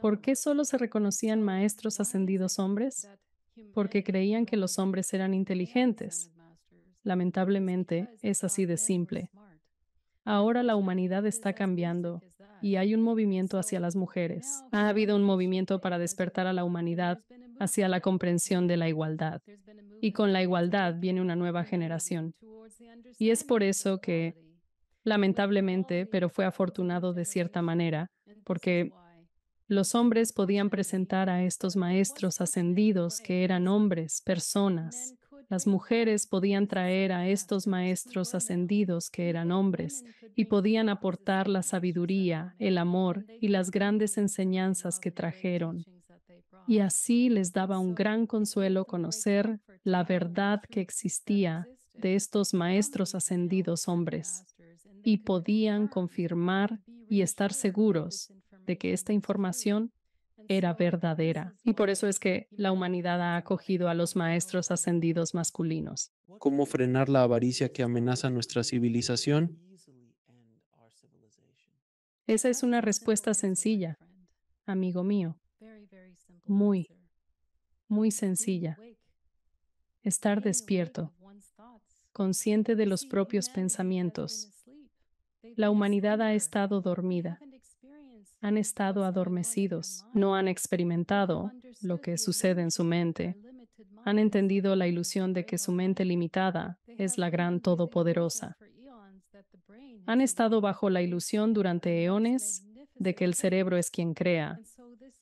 ¿Por qué solo se reconocían maestros ascendidos hombres? Porque creían que los hombres eran inteligentes. Lamentablemente, es así de simple. Ahora la humanidad está cambiando y hay un movimiento hacia las mujeres. Ha habido un movimiento para despertar a la humanidad hacia la comprensión de la igualdad. Y con la igualdad viene una nueva generación. Y es por eso que, lamentablemente, pero fue afortunado de cierta manera, porque los hombres podían presentar a estos maestros ascendidos que eran hombres, personas. Las mujeres podían traer a estos maestros ascendidos que eran hombres y podían aportar la sabiduría, el amor y las grandes enseñanzas que trajeron y así les daba un gran consuelo conocer la verdad que existía de estos maestros ascendidos hombres y podían confirmar y estar seguros de que esta información era verdadera. Y por eso es que la humanidad ha acogido a los maestros ascendidos masculinos. ¿Cómo frenar la avaricia que amenaza nuestra civilización? Esa es una respuesta sencilla, amigo mío. Muy, muy sencilla. Estar despierto, consciente de los propios pensamientos. La humanidad ha estado dormida. Han estado adormecidos. No han experimentado lo que sucede en su mente. Han entendido la ilusión de que su mente limitada es la gran todopoderosa. Han estado bajo la ilusión durante eones de que el cerebro es quien crea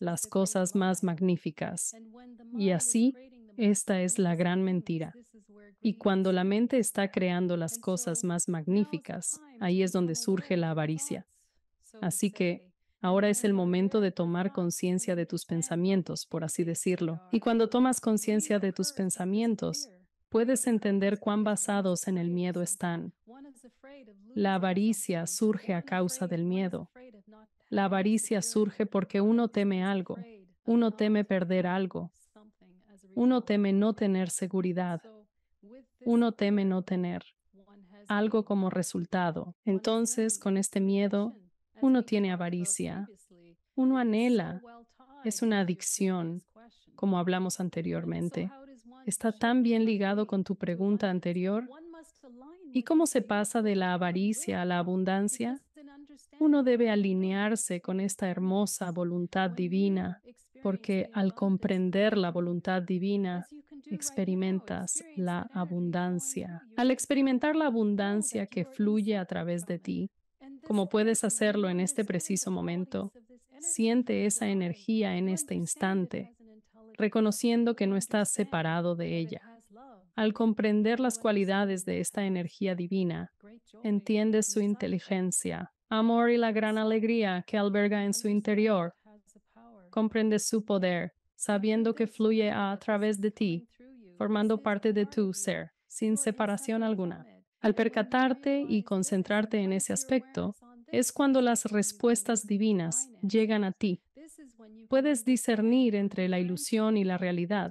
las cosas más magníficas. Y así, esta es la gran mentira. Y cuando la mente está creando las cosas más magníficas, ahí es donde surge la avaricia. Así que Ahora es el momento de tomar conciencia de tus pensamientos, por así decirlo. Y cuando tomas conciencia de tus pensamientos, puedes entender cuán basados en el miedo están. La avaricia surge a causa del miedo. La avaricia surge porque uno teme algo, uno teme perder algo, uno teme no tener seguridad, uno teme no tener algo como resultado. Entonces, con este miedo, uno tiene avaricia, uno anhela, es una adicción, como hablamos anteriormente. Está tan bien ligado con tu pregunta anterior. ¿Y cómo se pasa de la avaricia a la abundancia? Uno debe alinearse con esta hermosa voluntad divina, porque al comprender la voluntad divina, experimentas la abundancia. Al experimentar la abundancia que fluye a través de ti, como puedes hacerlo en este preciso momento, siente esa energía en este instante, reconociendo que no estás separado de ella. Al comprender las cualidades de esta energía divina, entiendes su inteligencia, amor y la gran alegría que alberga en su interior. Comprende su poder, sabiendo que fluye a través de ti, formando parte de tu ser, sin separación alguna. Al percatarte y concentrarte en ese aspecto, es cuando las respuestas divinas llegan a ti. Puedes discernir entre la ilusión y la realidad.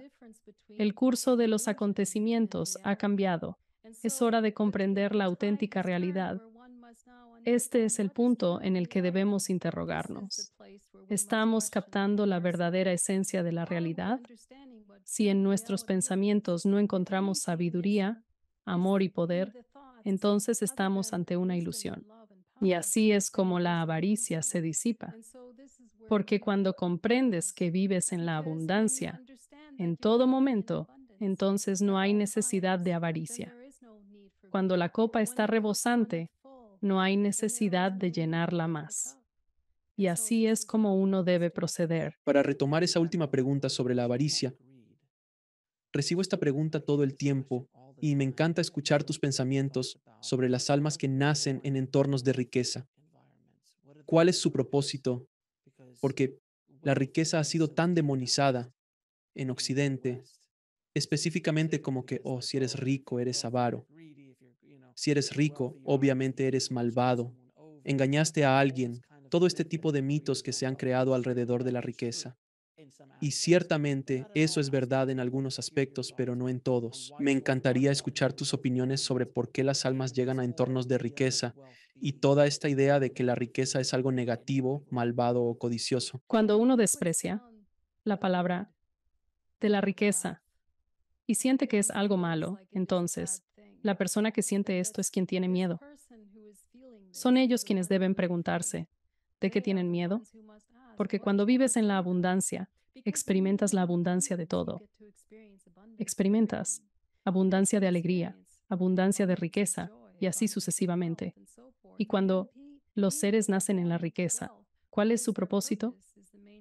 El curso de los acontecimientos ha cambiado. Es hora de comprender la auténtica realidad este es el punto en el que debemos interrogarnos. ¿Estamos captando la verdadera esencia de la realidad? Si en nuestros pensamientos no encontramos sabiduría, amor y poder, entonces estamos ante una ilusión. Y así es como la avaricia se disipa. Porque cuando comprendes que vives en la abundancia, en todo momento, entonces no hay necesidad de avaricia. Cuando la copa está rebosante, no hay necesidad de llenarla más. Y así es como uno debe proceder. Para retomar esa última pregunta sobre la avaricia, recibo esta pregunta todo el tiempo y me encanta escuchar tus pensamientos sobre las almas que nacen en entornos de riqueza. ¿Cuál es su propósito? Porque la riqueza ha sido tan demonizada en Occidente, específicamente como que, oh, si eres rico, eres avaro. Si eres rico, obviamente eres malvado. Engañaste a alguien. Todo este tipo de mitos que se han creado alrededor de la riqueza. Y ciertamente eso es verdad en algunos aspectos, pero no en todos. Me encantaría escuchar tus opiniones sobre por qué las almas llegan a entornos de riqueza y toda esta idea de que la riqueza es algo negativo, malvado o codicioso. Cuando uno desprecia la palabra de la riqueza y siente que es algo malo, entonces la persona que siente esto es quien tiene miedo. Son ellos quienes deben preguntarse, ¿de qué tienen miedo? Porque cuando vives en la abundancia, experimentas la abundancia de todo. Experimentas abundancia de alegría, abundancia de riqueza, y así sucesivamente. Y cuando los seres nacen en la riqueza, ¿cuál es su propósito?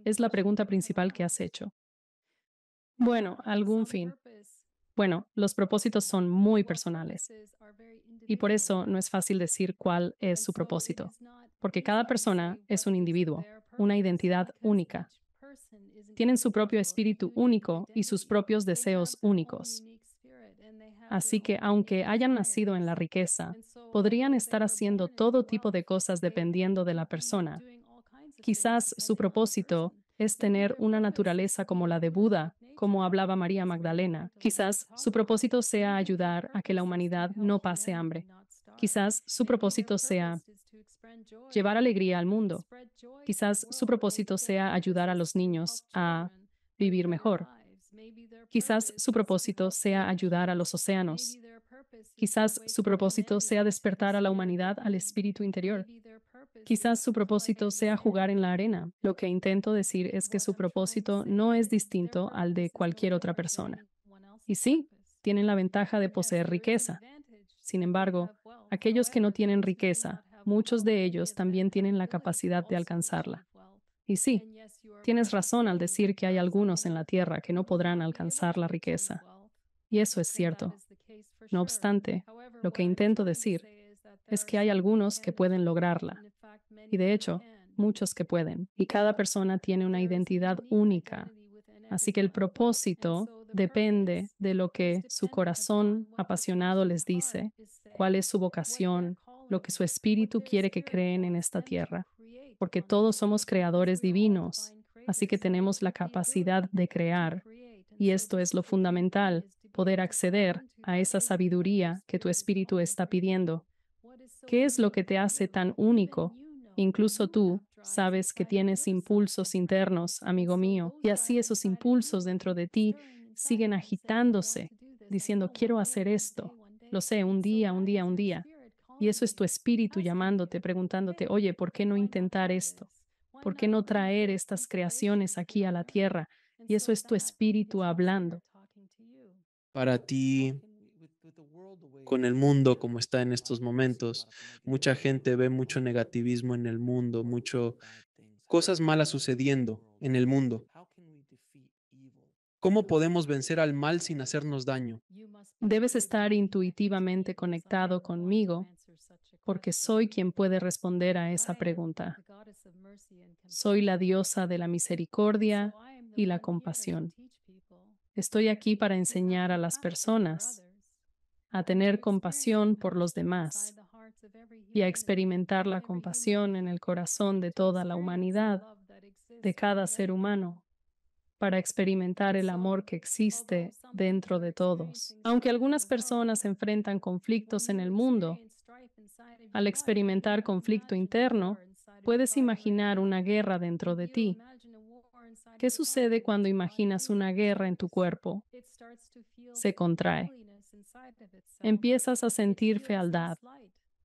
Es la pregunta principal que has hecho. Bueno, algún fin. Bueno, los propósitos son muy personales y por eso no es fácil decir cuál es su propósito, porque cada persona es un individuo, una identidad única. Tienen su propio espíritu único y sus propios deseos únicos. Así que aunque hayan nacido en la riqueza, podrían estar haciendo todo tipo de cosas dependiendo de la persona. Quizás su propósito es tener una naturaleza como la de Buda como hablaba María Magdalena. Quizás su propósito sea ayudar a que la humanidad no pase hambre. Quizás su propósito sea llevar alegría al mundo. Quizás su propósito sea ayudar a los niños a vivir mejor. Quizás su propósito sea ayudar a los océanos. Quizás su propósito sea despertar a la humanidad al espíritu interior. Quizás su propósito sea jugar en la arena. Lo que intento decir es que su propósito no es distinto al de cualquier otra persona. Y sí, tienen la ventaja de poseer riqueza. Sin embargo, aquellos que no tienen riqueza, muchos de ellos también tienen la capacidad de alcanzarla. Y sí, tienes razón al decir que hay algunos en la tierra que no podrán alcanzar la riqueza. Y eso es cierto. No obstante, lo que intento decir es que hay algunos que pueden lograrla y de hecho, muchos que pueden. Y cada persona tiene una identidad única. Así que el propósito depende de lo que su corazón apasionado les dice, cuál es su vocación, lo que su espíritu quiere que creen en esta tierra, porque todos somos creadores divinos, así que tenemos la capacidad de crear. Y esto es lo fundamental, poder acceder a esa sabiduría que tu espíritu está pidiendo. ¿Qué es lo que te hace tan único Incluso tú sabes que tienes impulsos internos, amigo mío, y así esos impulsos dentro de ti siguen agitándose, diciendo, quiero hacer esto. Lo sé, un día, un día, un día. Y eso es tu espíritu llamándote, preguntándote, oye, ¿por qué no intentar esto? ¿Por qué no traer estas creaciones aquí a la tierra? Y eso es tu espíritu hablando. Para ti, con el mundo como está en estos momentos. Mucha gente ve mucho negativismo en el mundo, mucho cosas malas sucediendo en el mundo. ¿Cómo podemos vencer al mal sin hacernos daño? Debes estar intuitivamente conectado conmigo porque soy quien puede responder a esa pregunta. Soy la diosa de la misericordia y la compasión. Estoy aquí para enseñar a las personas a tener compasión por los demás y a experimentar la compasión en el corazón de toda la humanidad, de cada ser humano, para experimentar el amor que existe dentro de todos. Aunque algunas personas enfrentan conflictos en el mundo, al experimentar conflicto interno, puedes imaginar una guerra dentro de ti. ¿Qué sucede cuando imaginas una guerra en tu cuerpo? Se contrae. Empiezas a sentir fealdad,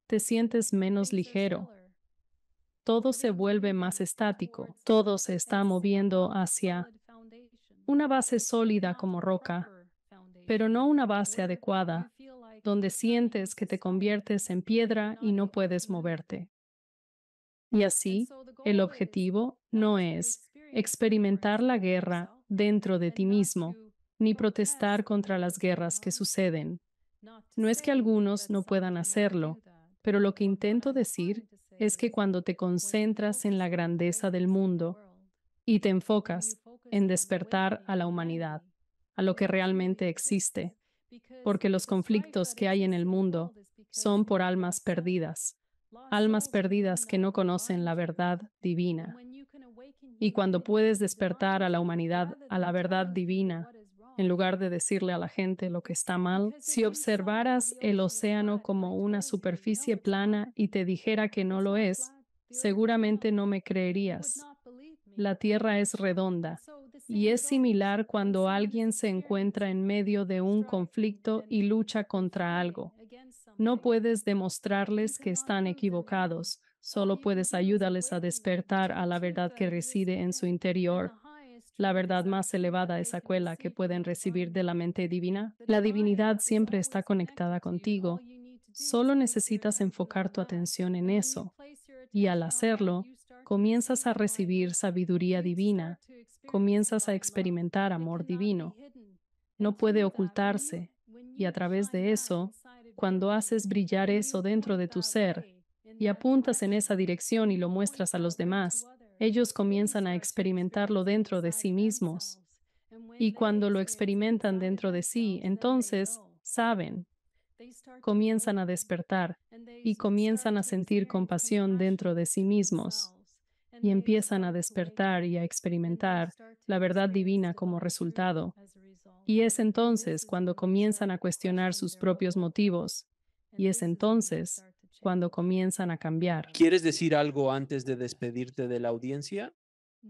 te sientes menos ligero, todo se vuelve más estático, todo se está moviendo hacia una base sólida como roca, pero no una base adecuada, donde sientes que te conviertes en piedra y no puedes moverte. Y así, el objetivo no es experimentar la guerra dentro de ti mismo, ni protestar contra las guerras que suceden. No es que algunos no puedan hacerlo, pero lo que intento decir es que cuando te concentras en la grandeza del mundo y te enfocas en despertar a la humanidad, a lo que realmente existe, porque los conflictos que hay en el mundo son por almas perdidas, almas perdidas que no conocen la verdad divina. Y cuando puedes despertar a la humanidad a la verdad divina, en lugar de decirle a la gente lo que está mal, si observaras el océano como una superficie plana y te dijera que no lo es, seguramente no me creerías. La Tierra es redonda y es similar cuando alguien se encuentra en medio de un conflicto y lucha contra algo. No puedes demostrarles que están equivocados, solo puedes ayudarles a despertar a la verdad que reside en su interior la verdad más elevada es aquella que pueden recibir de la mente divina. La divinidad siempre está conectada contigo. Solo necesitas enfocar tu atención en eso. Y al hacerlo, comienzas a recibir sabiduría divina, comienzas a experimentar amor divino. No puede ocultarse. Y a través de eso, cuando haces brillar eso dentro de tu ser y apuntas en esa dirección y lo muestras a los demás, ellos comienzan a experimentarlo dentro de sí mismos. Y cuando lo experimentan dentro de sí, entonces saben, comienzan a despertar y comienzan a sentir compasión dentro de sí mismos y empiezan a despertar y a experimentar la verdad divina como resultado. Y es entonces cuando comienzan a cuestionar sus propios motivos y es entonces cuando comienzan a cambiar. ¿Quieres decir algo antes de despedirte de la audiencia?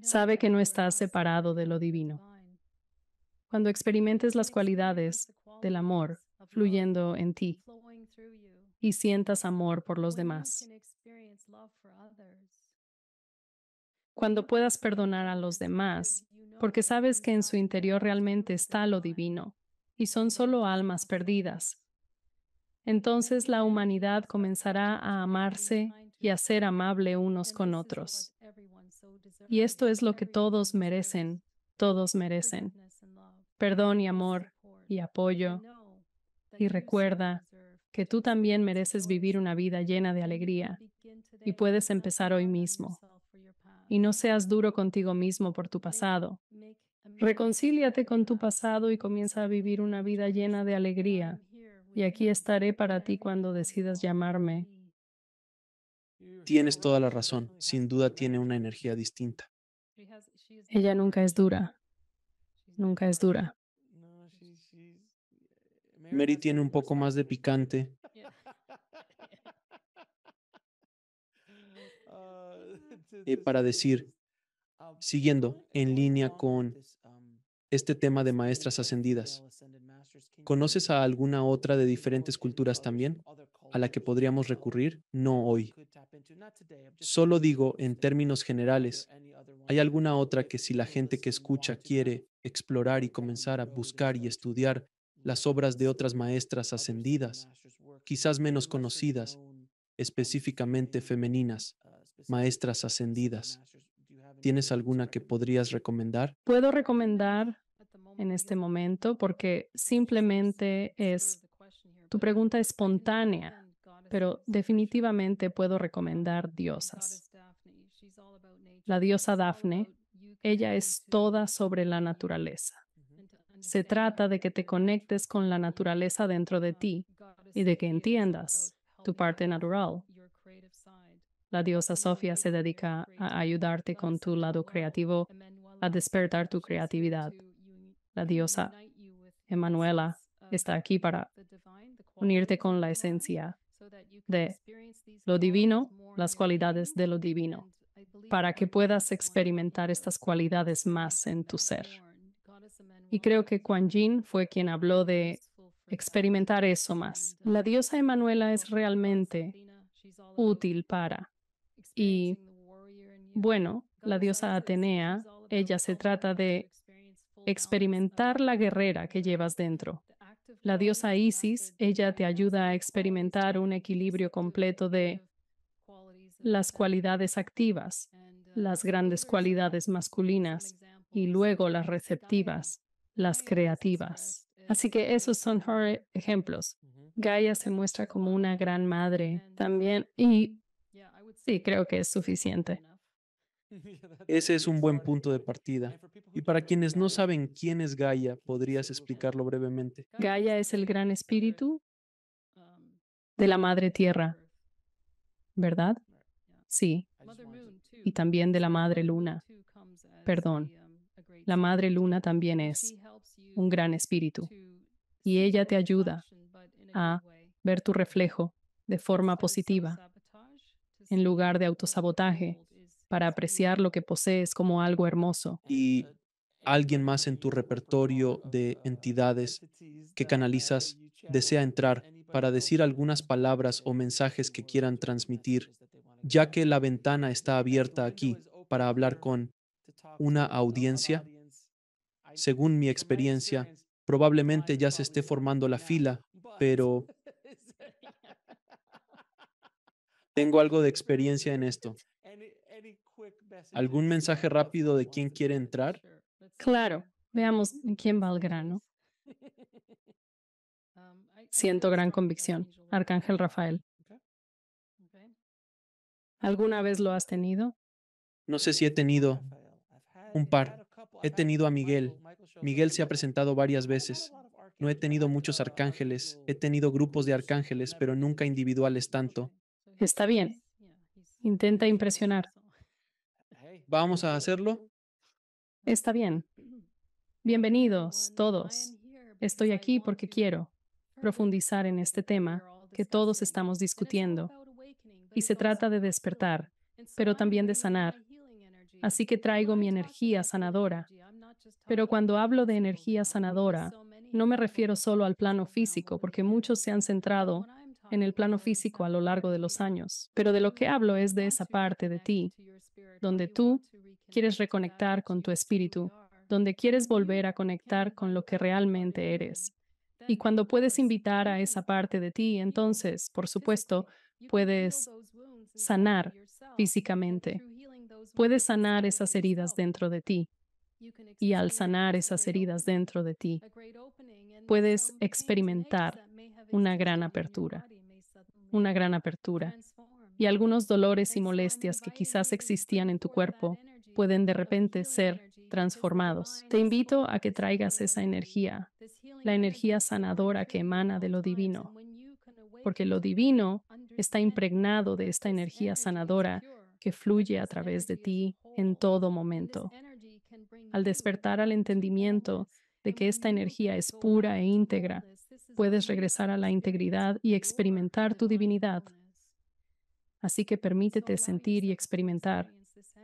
Sabe que no estás separado de lo divino. Cuando experimentes las cualidades del amor fluyendo en ti y sientas amor por los demás. Cuando puedas perdonar a los demás, porque sabes que en su interior realmente está lo divino y son solo almas perdidas entonces la humanidad comenzará a amarse y a ser amable unos con otros. Y esto es lo que todos merecen, todos merecen. Perdón y amor y apoyo. Y recuerda que tú también mereces vivir una vida llena de alegría y puedes empezar hoy mismo. Y no seas duro contigo mismo por tu pasado. Reconcíliate con tu pasado y comienza a vivir una vida llena de alegría y aquí estaré para ti cuando decidas llamarme. Tienes toda la razón, sin duda tiene una energía distinta. Ella nunca es dura, nunca es dura. Mary tiene un poco más de picante. Eh, para decir, siguiendo en línea con este tema de maestras ascendidas, ¿Conoces a alguna otra de diferentes culturas también a la que podríamos recurrir? No hoy. Solo digo en términos generales, ¿hay alguna otra que si la gente que escucha quiere explorar y comenzar a buscar y estudiar las obras de otras maestras ascendidas, quizás menos conocidas, específicamente femeninas, uh, maestras ascendidas? ¿Tienes alguna que podrías recomendar? Puedo recomendar en este momento porque simplemente es tu pregunta espontánea, pero definitivamente puedo recomendar diosas. La diosa Dafne, ella es toda sobre la naturaleza. Se trata de que te conectes con la naturaleza dentro de ti y de que entiendas tu parte natural. La diosa Sofía se dedica a ayudarte con tu lado creativo, a despertar tu creatividad. La diosa Emanuela está aquí para unirte con la esencia de lo divino, las cualidades de lo divino, para que puedas experimentar estas cualidades más en tu ser. Y creo que Quan Yin fue quien habló de experimentar eso más. La diosa Emanuela es realmente útil para. Y bueno, la diosa Atenea, ella se trata de experimentar la guerrera que llevas dentro. La diosa Isis, ella te ayuda a experimentar un equilibrio completo de las cualidades activas, las grandes cualidades masculinas y luego las receptivas, las creativas. Así que esos son ejemplos. Gaia se muestra como una gran madre también y sí, creo que es suficiente. Ese es un buen punto de partida. Y para quienes no saben quién es Gaia, ¿podrías explicarlo brevemente? Gaia es el gran espíritu um, de la Madre Tierra, ¿verdad? Sí. Y también de la Madre Luna. Perdón. Um, la Madre Luna también es un gran espíritu. Y ella te ayuda a ver tu reflejo de forma positiva en lugar de autosabotaje para apreciar lo que posees como algo hermoso. Y alguien más en tu repertorio de entidades que canalizas desea entrar para decir algunas palabras o mensajes que quieran transmitir, ya que la ventana está abierta aquí para hablar con una audiencia. Según mi experiencia, probablemente ya se esté formando la fila, pero tengo algo de experiencia en esto. ¿Algún mensaje rápido de quién quiere eh, entrar? Claro, veamos quién va al grano. Um, Siento gran convicción, Arcángel Rafael. ¿Alguna vez lo has tenido? No sé si he tenido un par. He tenido a Miguel. Miguel se ha presentado varias veces. No he tenido muchos arcángeles. He tenido grupos de arcángeles, pero nunca individuales tanto. Está bien. Intenta impresionar vamos a hacerlo. Está bien. Bienvenidos todos. Estoy aquí porque quiero profundizar en este tema que todos estamos discutiendo. Y se trata de despertar, pero también de sanar. Así que traigo mi energía sanadora. Pero cuando hablo de energía sanadora, no me refiero solo al plano físico, porque muchos se han centrado en el plano físico a lo largo de los años, pero de lo que hablo es de esa parte de ti, donde tú quieres reconectar con tu espíritu, donde quieres volver a conectar con lo que realmente eres. Y cuando puedes invitar a esa parte de ti, entonces, por supuesto, puedes sanar físicamente. Puedes sanar esas heridas dentro de ti. Y al sanar esas heridas dentro de ti, puedes experimentar una gran apertura una gran apertura y algunos dolores y molestias que quizás existían en tu cuerpo pueden de repente ser transformados. Te invito a que traigas esa energía, la energía sanadora que emana de lo divino, porque lo divino está impregnado de esta energía sanadora que fluye a través de ti en todo momento. Al despertar al entendimiento de que esta energía es pura e íntegra, puedes regresar a la integridad y experimentar tu divinidad. Así que permítete sentir y experimentar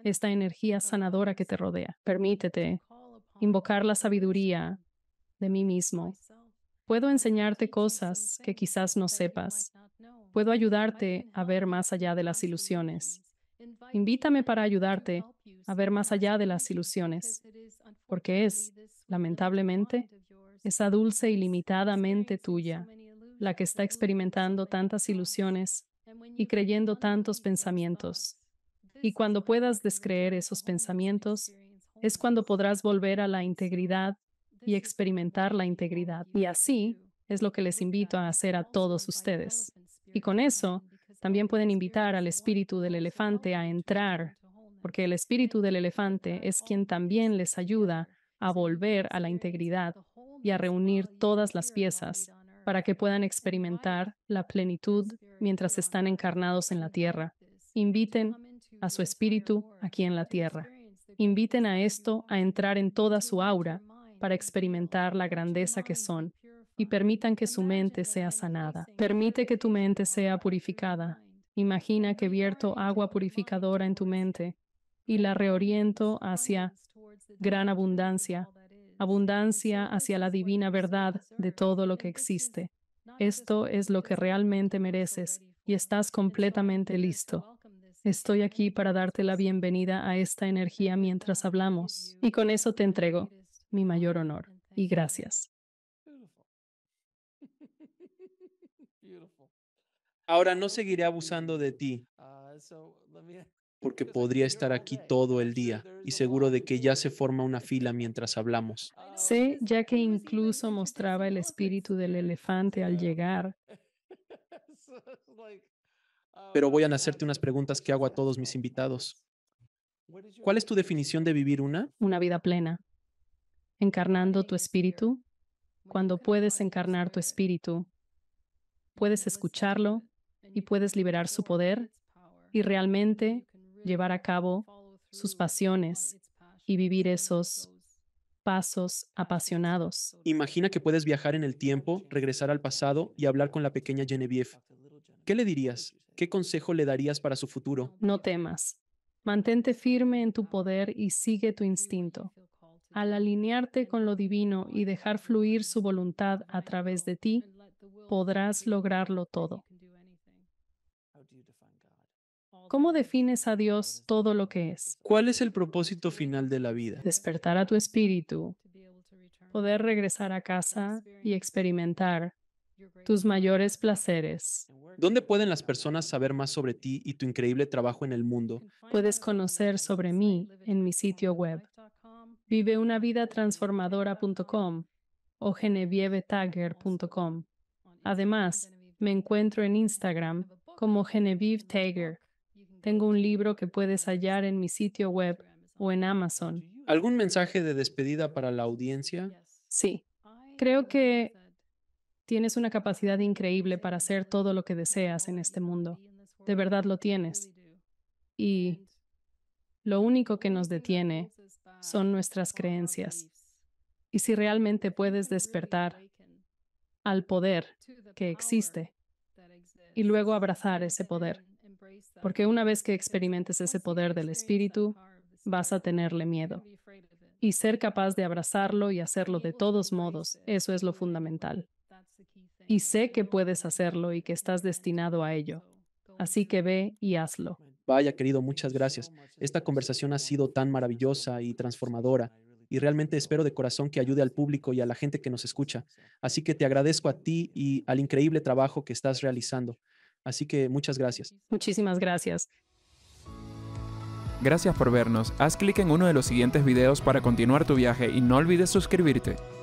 esta energía sanadora que te rodea. Permítete invocar la sabiduría de mí mismo. Puedo enseñarte cosas que quizás no sepas. Puedo ayudarte a ver más allá de las ilusiones. Invítame para ayudarte a ver más allá de las ilusiones, porque es, lamentablemente, esa dulce y limitadamente tuya, la que está experimentando tantas ilusiones y creyendo tantos pensamientos. Y cuando puedas descreer esos pensamientos, es cuando podrás volver a la integridad y experimentar la integridad. Y así es lo que les invito a hacer a todos ustedes. Y con eso, también pueden invitar al espíritu del elefante a entrar, porque el espíritu del elefante es quien también les ayuda a volver a la integridad y a reunir todas las piezas para que puedan experimentar la plenitud mientras están encarnados en la tierra. Inviten a su espíritu aquí en la tierra. Inviten a esto a entrar en toda su aura para experimentar la grandeza que son y permitan que su mente sea sanada. Permite que tu mente sea purificada. Imagina que vierto agua purificadora en tu mente y la reoriento hacia gran abundancia abundancia hacia la divina verdad de todo lo que existe. Esto es lo que realmente mereces y estás completamente listo. Estoy aquí para darte la bienvenida a esta energía mientras hablamos. Y con eso te entrego mi mayor honor. Y gracias. Ahora no seguiré abusando de ti. Ah, porque podría estar aquí todo el día y seguro de que ya se forma una fila mientras hablamos. Sé, ya que incluso mostraba el espíritu del elefante al llegar. Ah, Pero voy a hacerte unas preguntas que hago a todos mis invitados. ¿Cuál es tu definición de vivir una? Una vida plena. Encarnando tu espíritu. Cuando puedes encarnar tu espíritu, puedes escucharlo y puedes liberar su poder y realmente llevar a cabo sus pasiones y vivir esos pasos apasionados. Imagina que puedes viajar en el tiempo, regresar al pasado y hablar con la pequeña Genevieve. ¿Qué le dirías? ¿Qué consejo le darías para su futuro? No temas. Mantente firme en tu poder y sigue tu instinto. Al alinearte con lo divino y dejar fluir su voluntad a través de ti, podrás lograrlo todo. ¿Cómo defines a Dios todo lo que es? ¿Cuál es el propósito final de la vida? Despertar a tu espíritu, poder regresar a casa y experimentar tus mayores placeres. ¿Dónde pueden las personas saber más sobre ti y tu increíble trabajo en el mundo? Puedes conocer sobre mí en mi sitio web, viveunavidatransformadora.com o genevievetager.com. Además, me encuentro en Instagram como Genevieve Tager tengo un libro que puedes hallar en mi sitio web o en Amazon. ¿Algún mensaje de despedida para la audiencia? Sí. Creo que tienes una capacidad increíble para hacer todo lo que deseas en este mundo. De verdad lo tienes. Y lo único que nos detiene son nuestras creencias. Y si realmente puedes despertar al poder que existe y luego abrazar ese poder porque una vez que experimentes ese poder del Espíritu, vas a tenerle miedo. Y ser capaz de abrazarlo y hacerlo de todos modos, eso es lo fundamental. Y sé que puedes hacerlo y que estás destinado a ello. Así que ve y hazlo. Vaya, querido, muchas gracias. Esta conversación ha sido tan maravillosa y transformadora y realmente espero de corazón que ayude al público y a la gente que nos escucha. Así que te agradezco a ti y al increíble trabajo que estás realizando. Así que muchas gracias. Muchísimas gracias. Gracias por vernos. Haz clic en uno de los siguientes videos para continuar tu viaje y no olvides suscribirte.